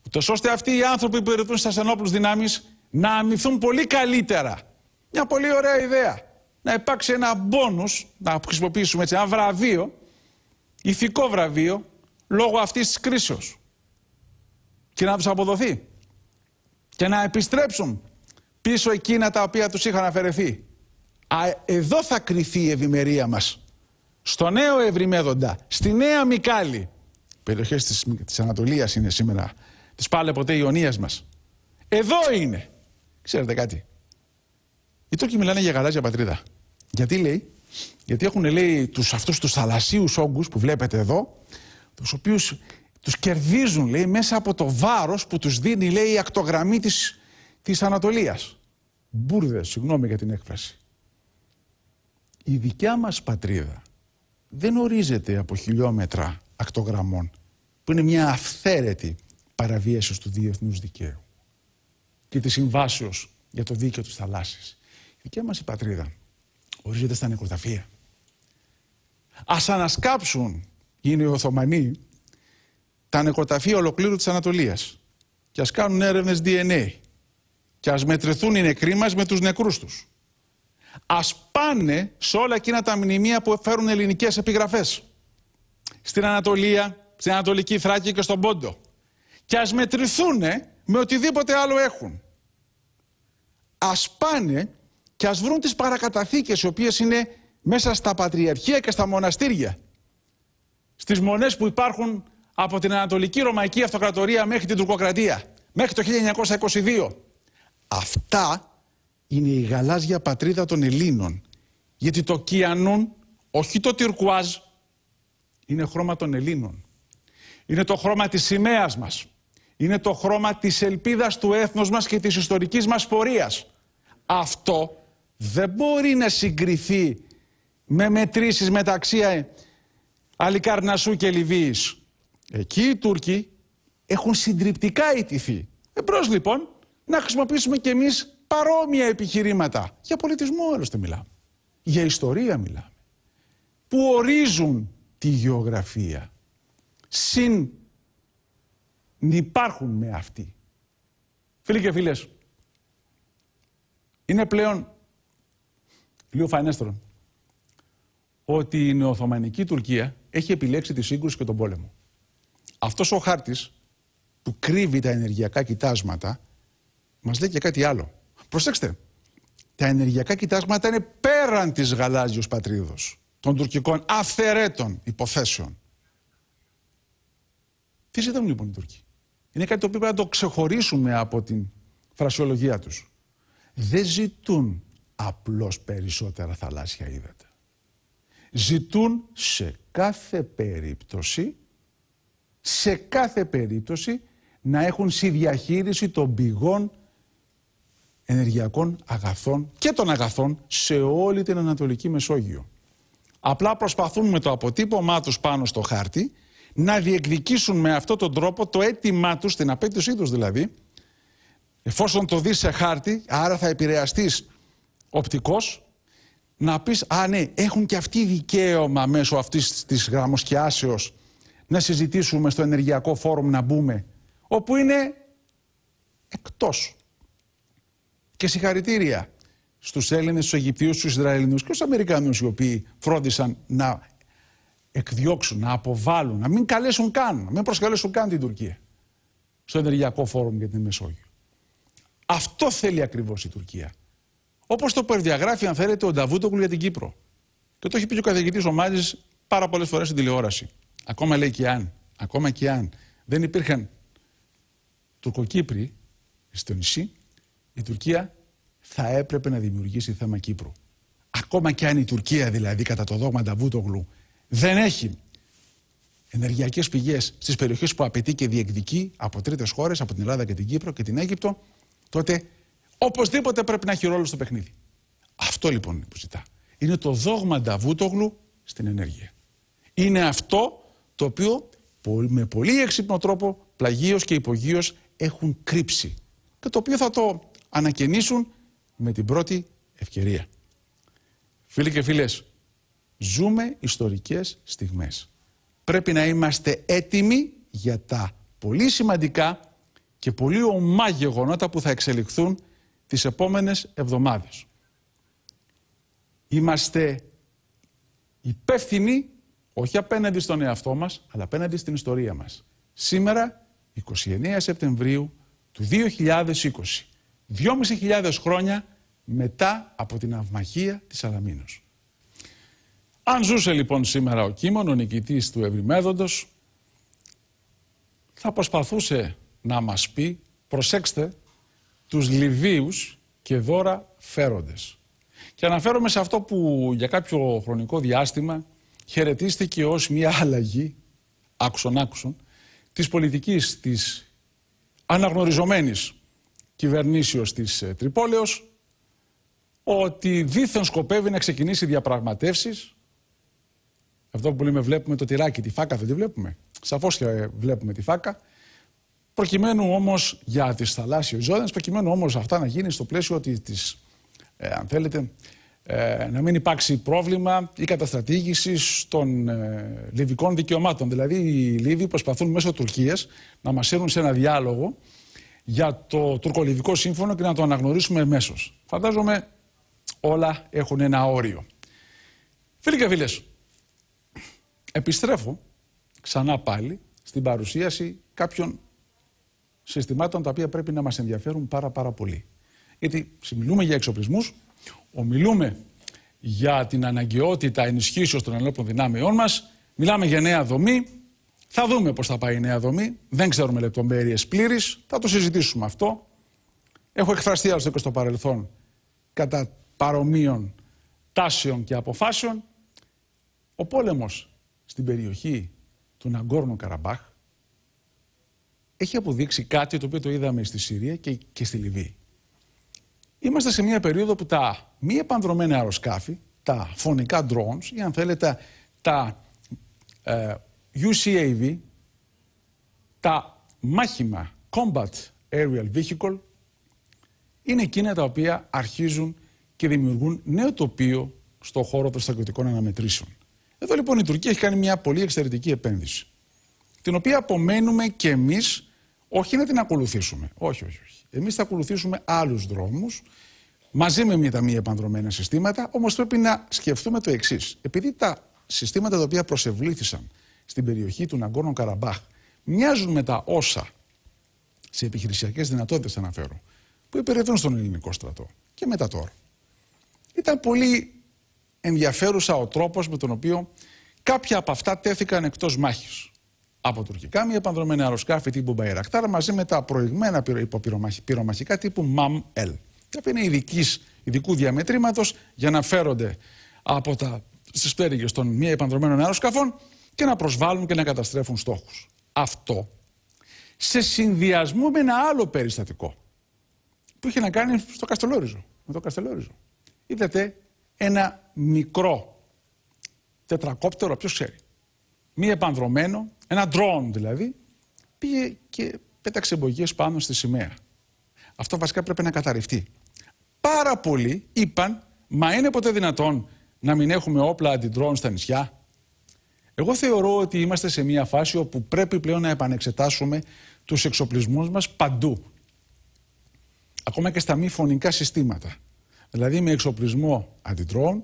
Ούτως ώστε αυτοί οι άνθρωποι που υπηρετούν στι ασθενόπλου δυνάμεις να αμυνθούν πολύ καλύτερα. Μια πολύ ωραία ιδέα. Να υπάρξει ένα μπόνους, να χρησιμοποιήσουμε έτσι, ένα βραβείο, ηθικό βραβείο, λόγω αυτής της κρίσεως. Και να τους αποδοθεί. Και να επιστρέψουν πίσω εκείνα τα οποία τους είχαν αφαιρεθεί. Α, εδώ θα κρυθεί η ευημερία μας, Στο νέο Ευρημέδοντα, στη νέα Μικάλη. Περιοχές της, Ανατολίας είναι σήμερα Τη πάλε ποτέ Ιωνίας μας. Εδώ είναι. Ξέρετε κάτι. Οι Τούρκοι μιλάνε για γαλάζια πατρίδα. Γιατί λέει, γιατί έχουν λέει τους, αυτούς τους θαλασσίους όγκους που βλέπετε εδώ, τους οποίους τους κερδίζουν λέει μέσα από το βάρος που τους δίνει λέει η ακτογραμμή της, της Ανατολίας. Μπούρδε, συγγνώμη για την έκφραση. Η δικιά μας πατρίδα δεν ορίζεται από χιλιόμετρα ακτογραμμών που είναι μια αυθαίρετη παραβίασης του διεθνούς δικαίου και της συμβάσεως για το δίκαιο της θαλάσσης. Η δικιά μας, η πατρίδα ορίζεται στα νεκροταφεία. Ας ανασκάψουν, είναι οι Οθωμανοί, τα νεκροταφεία ολοκλήρου της Ανατολίας και ας κάνουν έρευνες DNA και ας μετρηθούν οι νεκροί μας με τους νεκρούς τους. Ας πάνε σε όλα εκείνα τα μνημεία που φέρουν ελληνικές επιγραφές. Στην Ανατολία, στην Ανατολική Θράκη και στον Πόντο και ας μετρηθούν με οτιδήποτε άλλο έχουν. Ας πάνε και ας βρουν τις παρακαταθήκες οι οποίες είναι μέσα στα πατριαρχία και στα μοναστήρια. Στις μονές που υπάρχουν από την Ανατολική Ρωμαϊκή Αυτοκρατορία μέχρι την Τουρκοκρατία, μέχρι το 1922. Αυτά είναι η γαλάζια πατρίδα των Ελλήνων. Γιατί το κιανούν, όχι το τυρκουάζ, είναι χρώμα των Ελλήνων. Είναι το χρώμα της σημαίας μας. Είναι το χρώμα της ελπίδας του έθνους μας και της ιστορικής μας πορείας. Αυτό δεν μπορεί να συγκριθεί με μετρήσεις μεταξύ ε, Αλικαρνασού και Λιβύης. Εκεί οι Τούρκοι έχουν συντριπτικά ιτηθεί. Εμπρός λοιπόν να χρησιμοποιήσουμε κι εμείς παρόμοια επιχειρήματα. Για πολιτισμό δεν μιλάμε. Για ιστορία μιλάμε. Που ορίζουν τη γεωγραφία. Συν υπάρχουν με αυτή. Φίλοι και φίλες, είναι πλέον λίγο φανέστρο ότι η νεοοθωμανική Τουρκία έχει επιλέξει τη σύγκρουση και τον πόλεμο. Αυτός ο χάρτης που κρύβει τα ενεργειακά κοιτάσματα μας λέει και κάτι άλλο. Προσέξτε, τα ενεργειακά κοιτάσματα είναι πέραν της γαλάζιος πατρίδος των τουρκικών αυθαιρέτων υποθέσεων. Τι ζητάμε λοιπόν οι Τούρκοι είναι κάτι το οποίο πρέπει να το ξεχωρίσουμε από την φρασιολογία τους. Δεν ζητούν απλώς περισσότερα θαλάσσια ύδατα. Ζητούν σε κάθε περίπτωση, σε κάθε περίπτωση να έχουν στη διαχείριση των πηγών ενεργειακών αγαθών και των αγαθών σε όλη την Ανατολική Μεσόγειο. Απλά προσπαθούν με το αποτύπωμά τους πάνω στο χάρτη να διεκδικήσουν με αυτόν τον τρόπο το αίτημά τους, την απέτησή τους δηλαδή, εφόσον το δεις σε χάρτη, άρα θα επηρεαστείς οπτικός, να πεις, α ναι, έχουν και αυτοί δικαίωμα μέσω αυτής της γραμμοσκιάσεως να συζητήσουμε στο ενεργειακό φόρουμ να μπούμε, όπου είναι εκτός. Και συγχαρητήρια στους Έλληνες, στους Αιγυπτίους, στους Ισραηλινούς και στους Αμερικανούς, οι οποίοι φρόντισαν να εκδιώξουν, να αποβάλουν, να μην καλέσουν καν, να μην προσκαλέσουν καν την Τουρκία στο ενεργειακό φόρουμ για την Μεσόγειο. Αυτό θέλει ακριβώς η Τουρκία. Όπως το περιδιαγράφει, αν θέλετε, ο Νταβούτογλου για την Κύπρο. Και το έχει πει και ο καθηγητής Ομάλη πάρα πολλές φορές στην τηλεόραση. Ακόμα λέει και αν, ακόμα και αν δεν υπήρχαν Τουρκοκύπροι στο νησί, η Τουρκία θα έπρεπε να δημιουργήσει θέμα Κύπρου. Ακόμα και αν η Τουρκία δηλαδή κατά το δόγμα Νταβούτογλου δεν έχει ενεργειακές πηγές στις περιοχές που απαιτεί και διεκδικεί από τρίτες χώρες, από την Ελλάδα και την Κύπρο και την Αίγυπτο, τότε οπωσδήποτε πρέπει να έχει ρόλο στο παιχνίδι. Αυτό λοιπόν που ζητά. Είναι το δόγμα Νταβούτογλου στην ενέργεια. Είναι αυτό το οποίο με πολύ έξυπνο τρόπο πλαγίως και υπογείως έχουν κρύψει και το οποίο θα το ανακαινήσουν με την πρώτη ευκαιρία. Φίλοι και φίλες, Ζούμε ιστορικές στιγμές. Πρέπει να είμαστε έτοιμοι για τα πολύ σημαντικά και πολύ ομά γεγονότα που θα εξελιχθούν τις επόμενες εβδομάδες. Είμαστε υπεύθυνοι όχι απέναντι στον εαυτό μας, αλλά απέναντι στην ιστορία μας. Σήμερα, 29 Σεπτεμβρίου του 2020, 2.500 χρόνια μετά από την αυμαχία της Αλαμίνος. Αν ζούσε λοιπόν σήμερα ο Κίμων, ο νικητής του Ευρυμέδοντος, θα προσπαθούσε να μας πει, προσέξτε, τους Λιβύους και δώρα φέροντες. Και αναφέρομαι σε αυτό που για κάποιο χρονικό διάστημα χαιρετίστηκε ως μια αλλαγή, άκουσον άκουσον, της πολιτικής της αναγνωριζομένης κυβερνήσεως της ε, Τρυπόλεως, ότι δήθεν σκοπεύει να ξεκινήσει διαπραγματεύσεις αυτό που λέμε βλέπουμε το τυράκι, τη φάκα δεν τη βλέπουμε. Σαφώς και ε, βλέπουμε τη φάκα. Προκειμένου όμως για τις θαλάσσιες ζώνες, προκειμένου όμως αυτά να γίνει στο πλαίσιο ότι τις, ε, αν θέλετε, ε, να μην υπάρξει πρόβλημα ή καταστρατήγηση των ε, λιβικών δικαιωμάτων. Δηλαδή, οι Λίβοι προσπαθούν μέσω Τουρκίας να μας έρουν σε ένα διάλογο για το τουρκολιβικό σύμφωνο και να το αναγνωρίσουμε εμέσως. Φαντάζομαι όλα έχουν ένα όριο. Φίλοι και φίλες, Επιστρέφω ξανά πάλι στην παρουσίαση κάποιων συστημάτων τα οποία πρέπει να μας ενδιαφέρουν πάρα πάρα πολύ. Γιατί μιλούμε για εξοπλισμούς, ομιλούμε για την αναγκαιότητα ενισχύσεως των ενόπλων δυνάμεών μας, μιλάμε για νέα δομή, θα δούμε πώς θα πάει η νέα δομή, δεν ξέρουμε λεπτομέρειες πλήρης, θα το συζητήσουμε αυτό. Έχω εκφραστεί άλλωστε και στο παρελθόν κατά παρομοίων τάσεων και αποφάσεων. Ο πόλεμος στην περιοχή του Ναγκόρνο Καραμπάχ έχει αποδείξει κάτι το οποίο το είδαμε στη Συρία και, και στη Λιβύη. Είμαστε σε μια περίοδο που τα μη επανδρομένα αεροσκάφη, τα φωνικά drones ή αν θέλετε τα ε, UCAV, τα μάχημα Combat Aerial Vehicle, είναι εκείνα τα οποία αρχίζουν και δημιουργούν νέο τοπίο στο χώρο των στρατιωτικών αναμετρήσεων. Εδώ λοιπόν η Τουρκία έχει κάνει μια πολύ εξαιρετική επένδυση. Την οποία απομένουμε και εμείς, όχι να την ακολουθήσουμε. Όχι, όχι, όχι. Εμείς θα ακολουθήσουμε άλλους δρόμους, μαζί με τα μη επανδρομένα συστήματα. Όμως πρέπει να σκεφτούμε το εξής. Επειδή τα συστήματα τα οποία προσευλήθησαν στην περιοχή του Ναγκόρνο Καραμπάχ μοιάζουν με τα όσα σε επιχειρησιακές δυνατότητες αναφέρω, που υπερευνούν στον ελληνικό στρατό και μετά τώρα. Ήταν πολύ ενδιαφέρουσα ο τρόπος με τον οποίο κάποια από αυτά τέθηκαν εκτός μάχης. Από τουρκικά, μια επανδρομένη αεροσκάφη τύπου Μπαϊρακτάρ μαζί με τα προηγμένα υποπυρομαχικά Μάμ. MAM-L. Τα οποία είναι ειδικού διαμετρήματος για να φέρονται από τα, στις πτέρυγες των μια επανδρομένων αεροσκαφών και να προσβάλλουν και να καταστρέφουν στόχους. Αυτό σε συνδυασμό με ένα άλλο περιστατικό που είχε να κάνει στο Καστελόριζο. Με το Καστελόριζο. Είδατε ένα μικρό τετρακόπτερο, ποιος ξέρει, μη επανδρομένο, ένα ντρόν δηλαδή, πήγε και πέταξε εμπογίες πάνω στη σημαία. Αυτό βασικά πρέπει να καταρριφθεί Πάρα πολλοί είπαν, μα είναι ποτέ δυνατόν να μην έχουμε όπλα αντιδρόν στα νησιά. Εγώ θεωρώ ότι είμαστε σε μια φάση όπου πρέπει πλέον να επανεξετάσουμε τους εξοπλισμούς μας παντού. Ακόμα και στα μη φωνικά συστήματα δηλαδή με εξοπλισμό αντιτρόων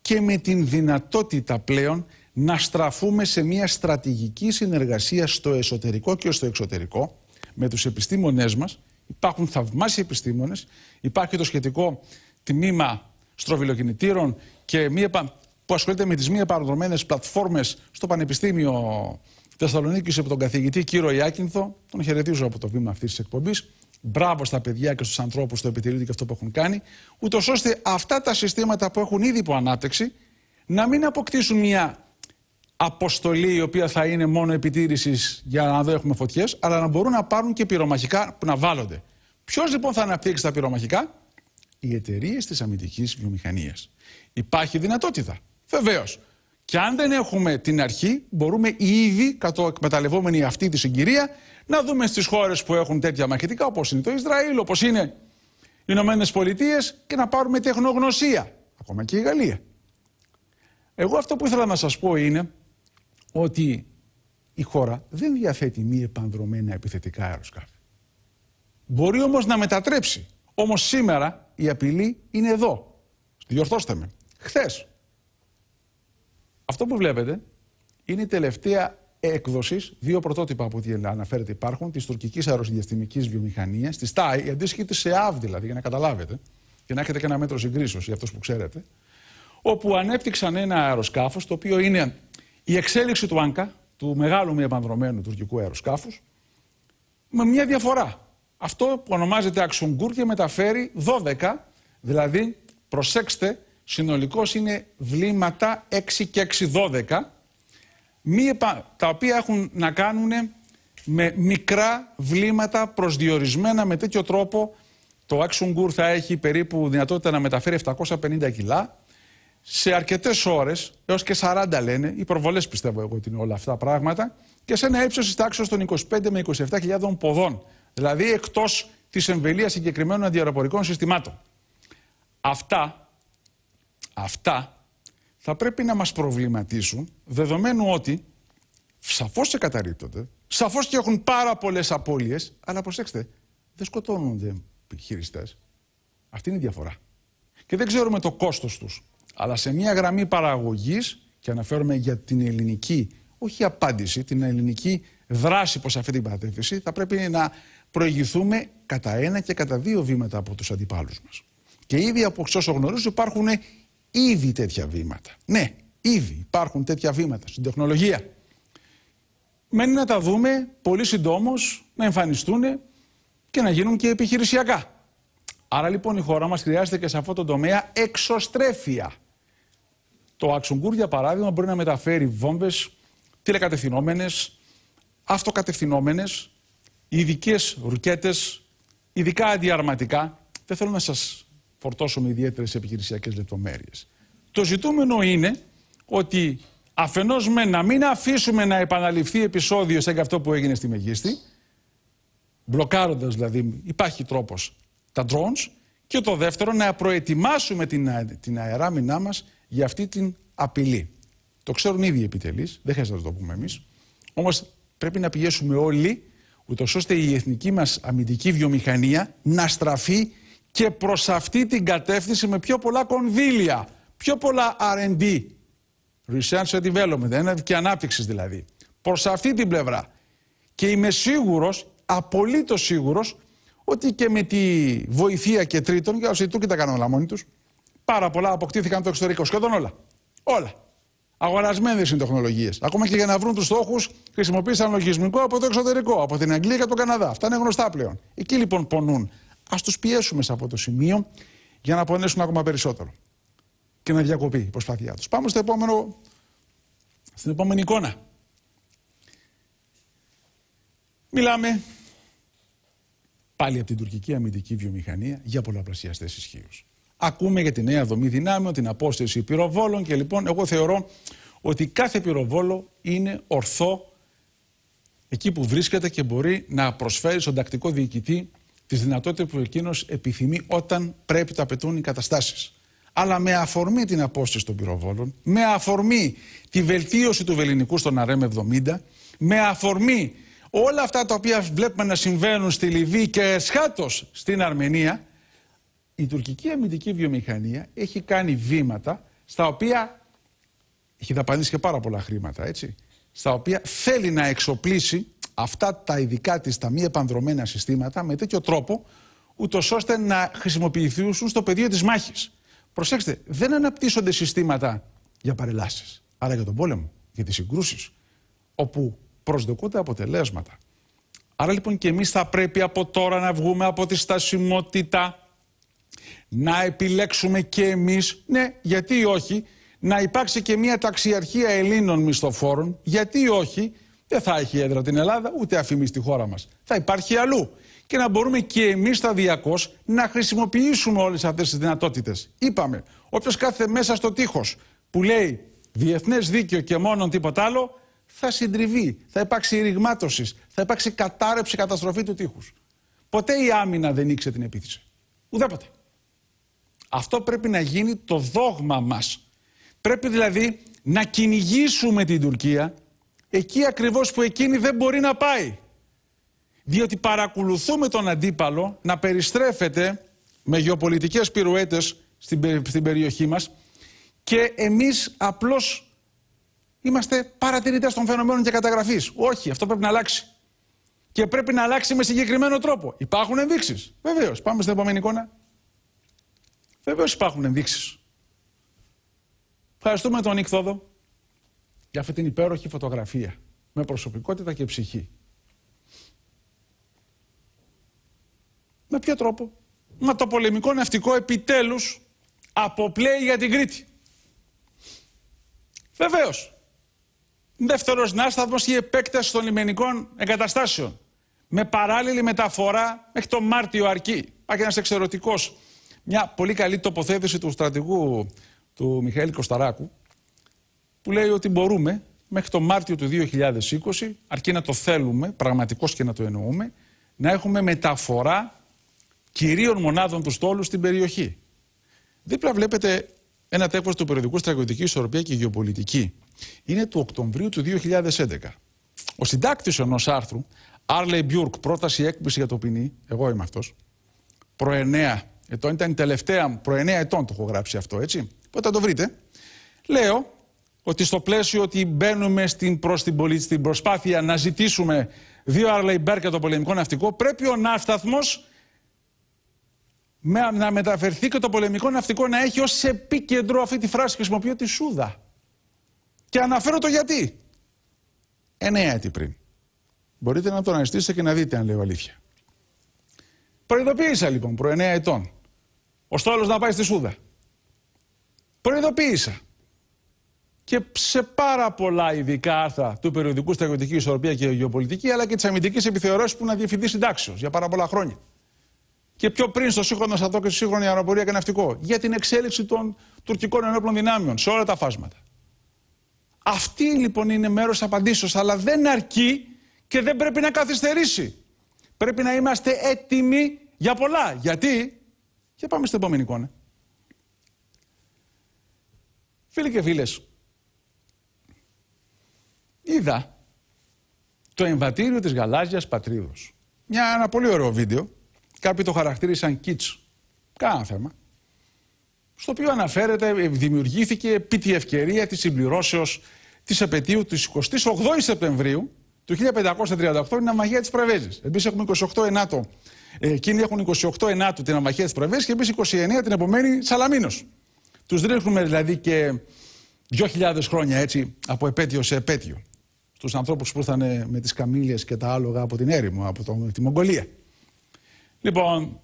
και με την δυνατότητα πλέον να στραφούμε σε μια στρατηγική συνεργασία στο εσωτερικό και στο εξωτερικό με τους επιστήμονές μας. Υπάρχουν θαυμάσιοι επιστήμονες, υπάρχει το σχετικό τμήμα στροβιλοκινητήρων και μία, που ασχολείται με τις μη παροδρομένες πλατφόρμες στο Πανεπιστήμιο Θεσσαλονίκης από τον καθηγητή κύριο Ιάκυνθο, τον χαιρετίζω από το βήμα αυτής της εκπομπής, Μπράβο στα παιδιά και στους ανθρώπους στο επιτελείο και αυτό που έχουν κάνει, ούτως ώστε αυτά τα συστήματα που έχουν ήδη ανάπτυξη να μην αποκτήσουν μια αποστολή η οποία θα είναι μόνο επιτήρησης για να δω έχουμε φωτιές, αλλά να μπορούν να πάρουν και πυρομαχικά που να βάλλονται. Ποιος λοιπόν θα αναπτύξει τα πυρομαχικά, οι εταιρείες της αμυντικής βιομηχανίας. Υπάρχει δυνατότητα. Βεβαίως. Και αν δεν έχουμε την αρχή, μπορούμε ήδη, κατ' εκμεταλλευόμενη αυτή τη συγκυρία, να δούμε στις χώρες που έχουν τέτοια μαχητικά, όπως είναι το Ισραήλ, όπως είναι οι Ηνωμένες Πολιτείες, και να πάρουμε τεχνογνωσία. Ακόμα και η Γαλλία. Εγώ αυτό που ήθελα να σας πω είναι ότι η χώρα δεν διαθέτει μη επανδρομένα επιθετικά αεροσκάφη. Μπορεί όμως να μετατρέψει. Όμως σήμερα η απειλή είναι εδώ. Διορθώστε με. Χθες αυτό που βλέπετε είναι η τελευταία έκδοση, δύο πρωτότυπα που αναφέρεται υπάρχουν, της τουρκικής αεροδιαστημική βιομηχανίας, της ΤΑΙ, η αντίστοιχη της ΕΑΒ δηλαδή, για να καταλάβετε, και να έχετε και ένα μέτρο συγκρίσεως για αυτό που ξέρετε, όπου ανέπτυξαν ένα αεροσκάφος, το οποίο είναι η εξέλιξη του ΑΝΚΑ, του μεγάλου μη επανδρομένου τουρκικού αεροσκάφους, με μια διαφορά. Αυτό που ονομάζεται Αξουνγκούρ και μεταφέρει 12, δηλαδή προσέξτε, συνολικώς είναι βλήματα 6 και 6-12, τα οποία έχουν να κάνουν με μικρά βλήματα προσδιορισμένα με τέτοιο τρόπο. Το Action Gur θα έχει περίπου δυνατότητα να μεταφέρει 750 κιλά. Σε αρκετές ώρες, έως και 40 λένε, οι προβολέ πιστεύω εγώ ότι είναι όλα αυτά πράγματα, και σε ένα ύψος της τάξης των 25 με 27.000 ποδών. Δηλαδή εκτός της εμβελίας συγκεκριμένων αντιεροπορικών συστημάτων. Αυτά Αυτά θα πρέπει να μας προβληματίσουν δεδομένου ότι σαφώς και καταρρύπτονται, σαφώς και έχουν πάρα πολλές απώλειες, αλλά προσέξτε, δεν σκοτώνονται επιχειριστέ. Αυτή είναι η διαφορά. Και δεν ξέρουμε το κόστος τους. Αλλά σε μια γραμμή παραγωγής, και αναφέρομαι για την ελληνική, όχι απάντηση, την ελληνική δράση προς αυτή την κατεύθυνση, θα πρέπει να προηγηθούμε κατά ένα και κατά δύο βήματα από τους αντιπάλους μας. Και ήδη από όσο γνωρίζω υπάρχουν ήδη τέτοια βήματα. Ναι, ήδη υπάρχουν τέτοια βήματα στην τεχνολογία. Μένει να τα δούμε πολύ συντόμως να εμφανιστούν και να γίνουν και επιχειρησιακά. Άρα λοιπόν η χώρα μας χρειάζεται και σε αυτό το τομέα εξωστρέφεια. Το Αξουγκούρ για παράδειγμα μπορεί να μεταφέρει βόμβες τηλεκατευθυνόμενες, αυτοκατευθυνόμενες, ειδικές ρουκέτες, ειδικά αντιαρματικά. Δεν θέλω να σας φορτώσουμε ιδιαίτερες επιχειρησιακές λεπτομέρειες. Το ζητούμενο είναι ότι αφενός με να μην αφήσουμε να επαναληφθεί επεισόδιο σαν και αυτό που έγινε στη Μεγίστη, μπλοκάροντας δηλαδή, υπάρχει τρόπος τα drones, και το δεύτερο να προετοιμάσουμε την, την αεράμινά μας για αυτή την απειλή. Το ξέρουν ήδη οι επιτελείς, δεν χρειάζεται να το πούμε εμείς. Όμως πρέπει να πιέσουμε όλοι, ούτως ώστε η εθνική μας αμυντική βιομηχανία να στραφεί και προς αυτή την κατεύθυνση με πιο πολλά κονδύλια, πιο πολλά R&D, Research and Development, και ανάπτυξης δηλαδή, προς αυτή την πλευρά. Και είμαι σίγουρος, απολύτως σίγουρος, ότι και με τη βοηθεία και τρίτων, για όσοι του και τα κάνουν όλα μόνοι τους, πάρα πολλά αποκτήθηκαν το εξωτερικό, σχεδόν όλα. Όλα. Αγορασμένες είναι τεχνολογίες. Ακόμα και για να βρουν τους στόχους, χρησιμοποίησαν λογισμικό από το εξωτερικό, από την Αγγλία και τον Καναδά. Αυτά είναι γνωστά πλέον. Εκεί λοιπόν πονούν ας τους πιέσουμε σε αυτό το σημείο για να πονέσουν ακόμα περισσότερο και να διακοπεί η προσπάθειά τους. Πάμε στο επόμενο, στην επόμενη εικόνα. Μιλάμε πάλι από την τουρκική αμυντική βιομηχανία για πολλαπλασιαστές ισχύω. Ακούμε για τη νέα δομή δυνάμεων, την απόσταση πυροβόλων και λοιπόν εγώ θεωρώ ότι κάθε πυροβόλο είναι ορθό εκεί που βρίσκεται και μπορεί να προσφέρει στον τακτικό διοικητή τις δυνατότητες που εκείνος επιθυμεί όταν πρέπει να απαιτούν οι καταστάσεις. Αλλά με αφορμή την απόσταση των πυροβόλων, με αφορμή τη βελτίωση του Βελληνικού στον ΑΡΕΜ 70, με αφορμή όλα αυτά τα οποία βλέπουμε να συμβαίνουν στη Λιβύη και σχάτως στην Αρμενία, η τουρκική αμυντική βιομηχανία έχει κάνει βήματα στα οποία έχει δαπανίσει και πάρα πολλά χρήματα, έτσι, στα οποία θέλει να εξοπλίσει αυτά τα ειδικά της τα μη επανδρομένα συστήματα με τέτοιο τρόπο, ούτως ώστε να χρησιμοποιηθούν στο πεδίο της μάχης. Προσέξτε, δεν αναπτύσσονται συστήματα για παρελάσεις, αλλά για τον πόλεμο, για τις συγκρούσεις, όπου προσδοκούνται αποτελέσματα. Άρα λοιπόν και εμείς θα πρέπει από τώρα να βγούμε από τη στασιμότητα, να επιλέξουμε και εμείς, ναι, γιατί όχι, να υπάρξει και μια ταξιαρχία Ελλήνων μισθοφόρων, γιατί όχι, δεν θα έχει έδρα την Ελλάδα, ούτε αφημί στη χώρα μας. Θα υπάρχει αλλού. Και να μπορούμε και εμείς σταδιακώ να χρησιμοποιήσουμε όλες αυτές τις δυνατότητες. Είπαμε, οποίο κάθεται μέσα στο τείχος που λέει διεθνές δίκαιο και μόνον τίποτα άλλο, θα συντριβεί, θα υπάρξει ρηγμάτωσης, θα υπάρξει κατάρρευση, καταστροφή του τείχους. Ποτέ η άμυνα δεν ήξερε την επίθεση. Ουδέποτε. Αυτό πρέπει να γίνει το δόγμα μας. Πρέπει δηλαδή να κυνηγήσουμε την Τουρκία εκεί ακριβώς που εκείνη δεν μπορεί να πάει. Διότι παρακολουθούμε τον αντίπαλο να περιστρέφεται με γεωπολιτικές πυρουέτες στην περιοχή μας και εμείς απλώς είμαστε παρατηρητές των φαινομένων και καταγραφής. Όχι, αυτό πρέπει να αλλάξει. Και πρέπει να αλλάξει με συγκεκριμένο τρόπο. Υπάρχουν ενδείξεις. Βεβαίως. Πάμε στην επόμενη εικόνα. Βεβαίως υπάρχουν ενδείξεις. Ευχαριστούμε τον Νίκ Θόδο για αυτή την υπέροχη φωτογραφία με προσωπικότητα και ψυχή. Με ποιο τρόπο. Μα το πολεμικό ναυτικό επιτέλους αποπλέει για την Κρήτη. Βεβαίως. Δεύτερος νάσταυμος η επέκταση των λιμενικών εγκαταστάσεων. Με παράλληλη μεταφορά μέχρι το Μάρτιο αρκεί. Υπάρχει ένας εξαιρετικός. Μια πολύ καλή τοποθέτηση του στρατηγού του Μιχαήλ Κωνσταράκου που λέει ότι μπορούμε μέχρι το Μάρτιο του 2020, αρκεί να το θέλουμε, πραγματικώς και να το εννοούμε, να έχουμε μεταφορά κυρίων μονάδων του στόλου στην περιοχή. Δίπλα βλέπετε ένα τέκος του περιοδικού Στρατιωτική Ισορροπία και Γεωπολιτική. Είναι του Οκτωβρίου του 2011. Ο συντάκτης ενός άρθρου, Άρλεϊ Μπιούρκ, πρόταση έκπληση για το ποινή, εγώ είμαι αυτός, προενέα ετών, ήταν η τελευταία προενέα ετών το έχω γράψει αυτό, έτσι, οπότε το βρείτε. Λέω ότι στο πλαίσιο ότι μπαίνουμε στην, προς την, πολι... στην προσπάθεια να ζητήσουμε δύο Άρλεϊ και το πολεμικό ναυτικό, πρέπει ο ναύσταθμος να μεταφερθεί και το πολεμικό ναυτικό να έχει ως επίκεντρο αυτή τη φράση χρησιμοποιώ τη Σούδα. Και αναφέρω το γιατί. Εννέα έτη πριν. Μπορείτε να το αναζητήσετε και να δείτε αν λέω αλήθεια. Προειδοποίησα λοιπόν προ ετών. Ο στόλος να πάει στη Σούδα. Προειδοποίησα και σε πάρα πολλά ειδικά άρθρα του περιοδικού Στρατιωτική Ισορροπία και Γεωπολιτική, αλλά και της αμυντικής επιθεωρώση που να διευθυνθεί συντάξεως για πάρα πολλά χρόνια. Και πιο πριν στο σύγχρονο στρατό και στη σύγχρονη αεροπορία και ναυτικό, για την εξέλιξη των τουρκικών ενόπλων δυνάμεων σε όλα τα φάσματα. Αυτή λοιπόν είναι μέρος απαντήσεως, αλλά δεν αρκεί και δεν πρέπει να καθυστερήσει. Πρέπει να είμαστε έτοιμοι για πολλά. Γιατί. Και πάμε στην επόμενη εικόνα. Φίλοι και φίλες, είδα το εμβατήριο της γαλάζιας πατρίδος. Μια, ένα πολύ ωραίο βίντεο. Κάποιοι το χαρακτήρισαν κίτσο. Κάνα θέμα. Στο οποίο αναφέρεται, ε, δημιουργήθηκε επί τη ευκαιρία της συμπληρώσεως της επαιτίου της 28 Σεπτεμβρίου του 1538 η αμαχία της Πρεβέζης. Εμείς έχουμε 28 Ενάτο. Ε, εκείνοι έχουν 28 Ενάτου την αμαχία της Πρεβέζης και εμείς 29 την επομένη Σαλαμίνος. Τους ρίχνουμε δηλαδή και 2.000 χρόνια έτσι από επέτειο σε επέτειο στους ανθρώπους που ήρθαν με τις καμήλες και τα άλογα από την έρημο, από τη Μογγολία. Λοιπόν,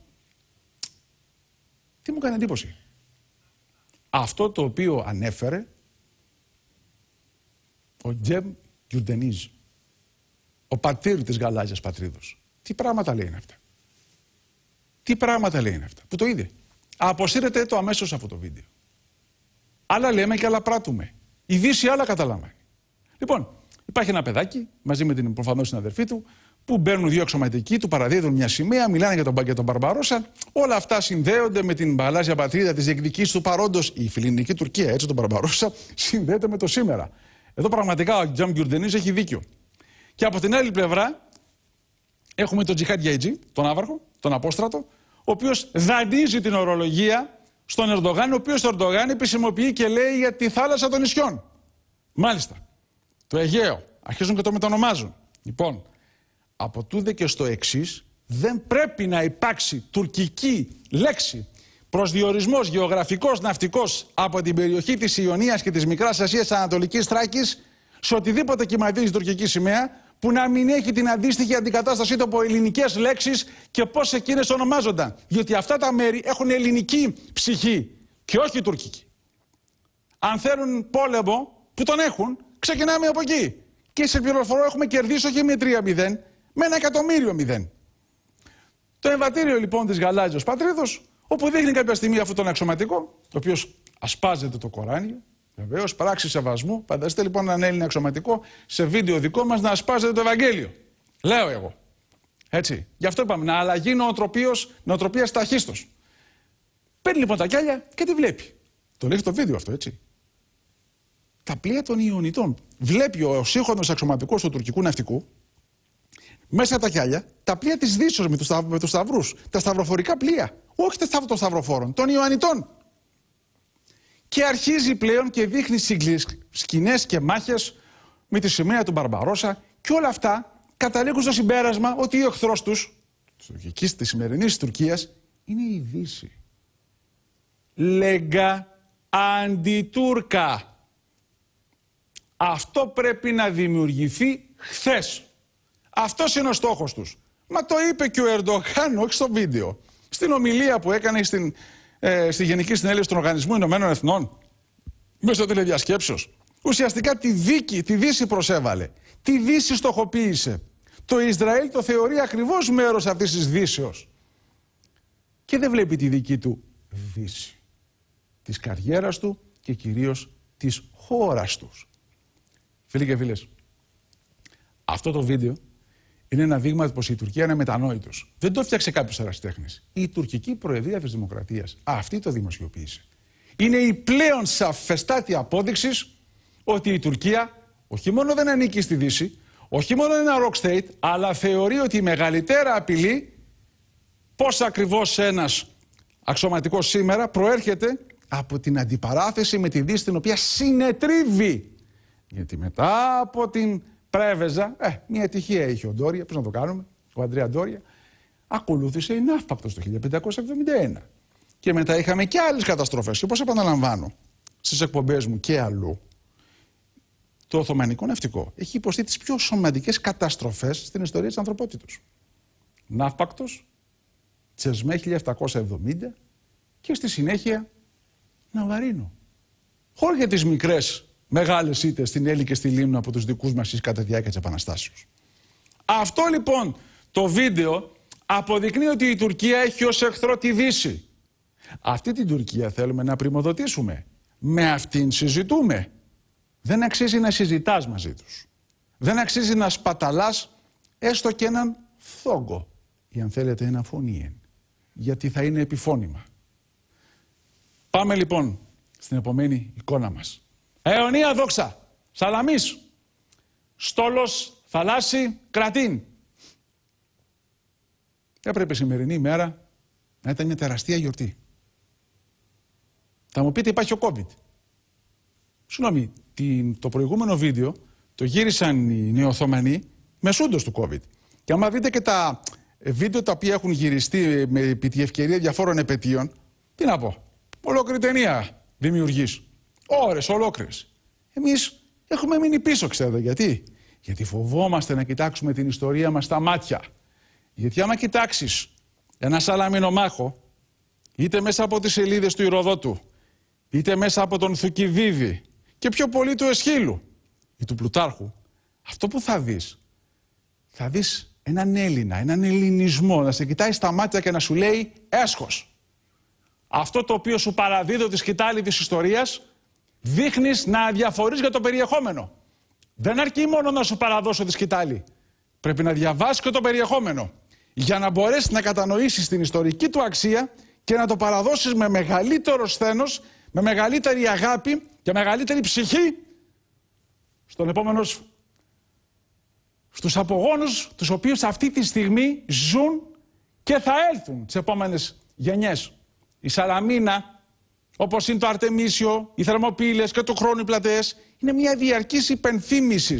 τι μου κάνει εντύπωση. Αυτό το οποίο ανέφερε ο Τζεμ Γιουρντενίζ, ο πατήρ της γαλάζιας πατρίδος. Τι πράγματα λέει είναι αυτά. Τι πράγματα λέει είναι αυτά. Που το είδε. Αποσύρεται το αμέσως αυτό το βίντεο. Άλλα λέμε και άλλα πράττουμε. Η Δύση άλλα καταλαμβάνει. Λοιπόν, Υπάρχει ένα παιδάκι μαζί με την προφανώς συναδελφή του που μπαίνουν δύο αξιωματικοί, του παραδίδουν μια σημαία, μιλάνε για τον, για τον Μπαρμπαρόσα. Όλα αυτά συνδέονται με την παλάζια πατρίδα της διεκδικής του παρόντος. Η φιλινική Τουρκία, έτσι τον Μπαρμπαρόσα, <laughs> συνδέεται με το σήμερα. Εδώ πραγματικά ο Τζαμ Γκιουρντενή έχει δίκιο. Και από την άλλη πλευρά έχουμε τον Τζιχάτ Γιαϊτζή, τον Άβαρχο, τον Απόστρατο, ο οποίος δανείζει την ορολογία στον Ερντογάν, ο οποίος Ερντογάν επισημοποιεί και λέει για τη θάλασσα των νησιών. Μάλιστα το Αιγαίο. Αρχίζουν και το μετανομάζουν. Λοιπόν, από τούδε και στο εξής δεν πρέπει να υπάρξει τουρκική λέξη προσδιορισμός Προδιορισμό γεωγραφικό-ναυτικό από την περιοχή της Ιωνίας και της μικράς Ασίας Ανατολικής τράκης σε οτιδήποτε κυματίζει τουρκική σημαία που να μην έχει την αντίστοιχη αντικατάστασή του από ελληνικές λέξεις και πώς εκείνες ονομάζονταν. Διότι αυτά τα μέρη έχουν ελληνική ψυχή και όχι τουρκική. Αν θέλουν πόλεμο, που τον έχουν, Ξεκινάμε από εκεί. Και σε πληροφορώ έχουμε κερδίσει όχι με 3-0, με ένα εκατομμύριο 0. Το εμβατήριο λοιπόν της Γαλάζιος Πατρίδος, όπου δείχνει κάποια στιγμή αυτόν τον αξιωματικό, ο οποίος ασπάζεται το κοράνιο, βεβαίως, πράξη σεβασμού. Φανταστείτε λοιπόν έναν Έλληνα αξιωματικό σε βίντεο δικό μας να ασπάζεται το Ευαγγέλιο. Λέω εγώ. Έτσι. Γι' αυτό είπαμε να αλλαγεί νοοτροπίας ταχύστος. Παίρνει λοιπόν τα κιάλια και τη βλέπει. Τον έχει το βίντεο αυτό, έτσι τα πλοία των Ιωνιτών. Βλέπει ο σύγχρονος αξιωματικός του τουρκικού ναυτικού μέσα τα χιάλια τα πλοία της Δύσο με τους σταυρούς σταυρούς. Τα σταυροφορικά πλοία. Όχι τα σταυρ των σταυροφόρων, των Ιωαννιτών. Και αρχίζει πλέον και δείχνει σκηνές και μάχες με τη σημαία του Μπαρμπαρόσα και όλα αυτά καταλήγουν στο συμπέρασμα ότι ο εχθρός τους, της σημερινής Τουρκίας, είναι η Δύση. Λέγκα αντιτούρκα. Αυτό πρέπει να δημιουργηθεί χθες. Αυτός είναι ο στόχος τους. Μα το είπε και ο Ερντογάν, όχι στο βίντεο. Στην ομιλία που έκανε στην, ε, στη Γενική Συνέλευση των Οργανισμού Ηνωμένων Εθνών, μέσα στο τηλεδιασκέψεως. Ουσιαστικά τη δίκη, τη Δύση προσέβαλε. Τη Δύση στοχοποίησε. Το Ισραήλ το θεωρεί ακριβώς μέρος αυτής της Δύσεως. Και δεν βλέπει τη δική του Δύση. Της καριέρας του και κυρίως της χώρας τους. Φίλοι και φίλες, αυτό το βίντεο είναι ένα δείγμα πως η Τουρκία είναι μετανόητος. Δεν το έφτιαξε κάποιος αεραστέχνη. Η τουρκική προεδρία της Δημοκρατίας αυτή το δημοσιοποίησε. Είναι η πλέον σαφεστάτη απόδειξης ότι η Τουρκία όχι μόνο δεν ανήκει στη Δύση, όχι μόνο είναι ένα rock state, αλλά θεωρεί ότι η μεγαλύτερα απειλή, πώς ακριβώς ένας αξιωματικός σήμερα προέρχεται από την αντιπαράθεση με τη Δύση, την οποία συνετρίβει γιατί μετά από την πρέβεζα, ε, μια τυχαία είχε ο Ντόρια, πώς να το κάνουμε, ο Αντρέα Ντόρια, ακολούθησε η Ναύπακτος το 1571. Και μετά είχαμε και άλλες καταστροφές. Και πώς επαναλαμβάνω στις εκπομπές μου και αλλού, το Οθωμανικό ναυτικό έχει υποστεί τις πιο σωματικές καταστροφές στην ιστορία της ανθρωπότητας. Ναύπακτος, Τσεσμέ 1770 και στη συνέχεια Ναυαρίνο. Χωρίς τις μικρές μεγάλες ήττες στην Έλλη και στη λίμνη από τους δικούς μας κατά τη διάρκεια τη Αυτό λοιπόν το βίντεο αποδεικνύει ότι η Τουρκία έχει ως εχθρό τη Δύση. Αυτή την Τουρκία θέλουμε να πρημοδοτήσουμε. Με αυτήν συζητούμε. Δεν αξίζει να συζητάς μαζί τους. Δεν αξίζει να σπαταλάς έστω και έναν θόγκο ή αν θέλετε ένα φωνήεν. Γιατί θα είναι επιφώνημα. Πάμε λοιπόν στην επομένη εικόνα μας. Αιωνία δόξα. σαλαμίσου, Στόλος θαλάσσι κρατήν. Έπρεπε σημερινή ημέρα να ήταν μια τεραστία γιορτή. Θα μου πείτε υπάρχει ο COVID. Συγγνώμη, το προηγούμενο βίντεο το γύρισαν οι νεοθωμανοί μεσούντος του COVID. Και άμα δείτε και τα βίντεο τα οποία έχουν γυριστεί με τη ευκαιρία διαφόρων επαιτίων, τι να πω, ολόκληρη ταινία Ώρες ολόκληρες. Εμείς έχουμε μείνει πίσω, ξέρετε γιατί. Γιατί φοβόμαστε να κοιτάξουμε την ιστορία μας στα μάτια. Γιατί άμα κοιτάξεις ένα σαλαμινομάχο, είτε μέσα από τις σελίδες του Ηροδότου, είτε μέσα από τον Θουκυδίδη και πιο πολύ του Εσχύλου ή του Πλουτάρχου, αυτό που θα δεις. θα δεις έναν Έλληνα, έναν ελληνισμό, να σε κοιτάει στα μάτια και να σου λέει έσχος. Αυτό το οποίο σου παραδίδω τη σκητάλη της ιστορίας δείχνεις να αδιαφορεί για το περιεχόμενο. Δεν αρκεί μόνο να σου παραδώσω τη σκητάλη. Πρέπει να διαβάσεις και το περιεχόμενο. Για να μπορέσεις να κατανοήσεις την ιστορική του αξία και να το παραδώσεις με μεγαλύτερο σθένος, με μεγαλύτερη αγάπη και μεγαλύτερη ψυχή στον επόμενο στους απογόνους τους οποίους αυτή τη στιγμή ζουν και θα έλθουν τις επόμενες γενιές. Η Σαραμίνα όπως είναι το Αρτεμίσιο, οι Θερμοπύλες και το χρόνο πλατέ, είναι μια διαρκής υπενθύμησης.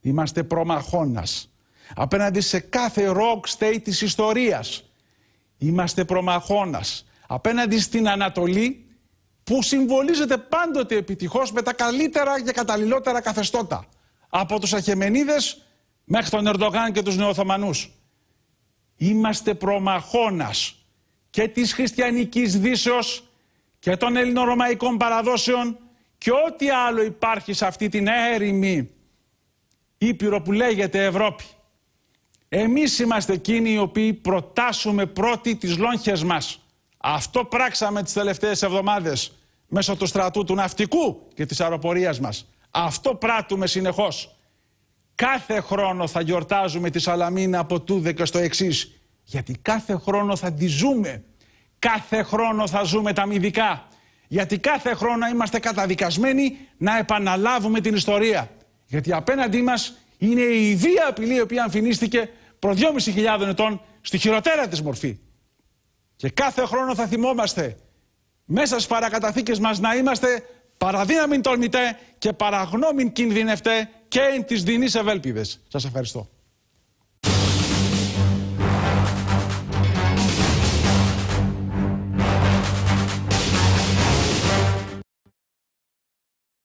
Είμαστε προμαχώνας απέναντι σε κάθε rock state της ιστορίας. Είμαστε προμαχώνας. απέναντι στην Ανατολή που συμβολίζεται πάντοτε επιτυχώς με τα καλύτερα και καταλληλότερα καθεστώτα. Από τους Αχεμενίδε μέχρι τον Ερντογάν και τους Νεοθωμανούς. Είμαστε προμαχώνας και της χριστιανικής δύσεως και των ελληνορωμαϊκών παραδόσεων και ό,τι άλλο υπάρχει σε αυτή την έρημη ήπειρο που λέγεται Ευρώπη. Εμείς είμαστε εκείνοι οι οποίοι προτάσουμε πρώτοι τις λόγχες μας. Αυτό πράξαμε τις τελευταίες εβδομάδες μέσω του στρατού του ναυτικού και της αεροπορίας μας. Αυτό πράττουμε συνεχώς. Κάθε χρόνο θα γιορτάζουμε τη Σαλαμίνα από τούδε και στο εξής. Γιατί κάθε χρόνο θα τη ζούμε. Κάθε χρόνο θα ζούμε τα μυδικά. Γιατί κάθε χρόνο είμαστε καταδικασμένοι να επαναλάβουμε την ιστορία. Γιατί απέναντί μας είναι η ιδία απειλή η οποία αμφινίστηκε προ 2.500 ετών στη χειροτέρα της μορφή. Και κάθε χρόνο θα θυμόμαστε μέσα στις παρακαταθήκες μας να είμαστε παραδύναμιν τολμητέ και παραγνώμην κινδυνευτέ και εν τις δινής ευέλπιδες. Σας ευχαριστώ.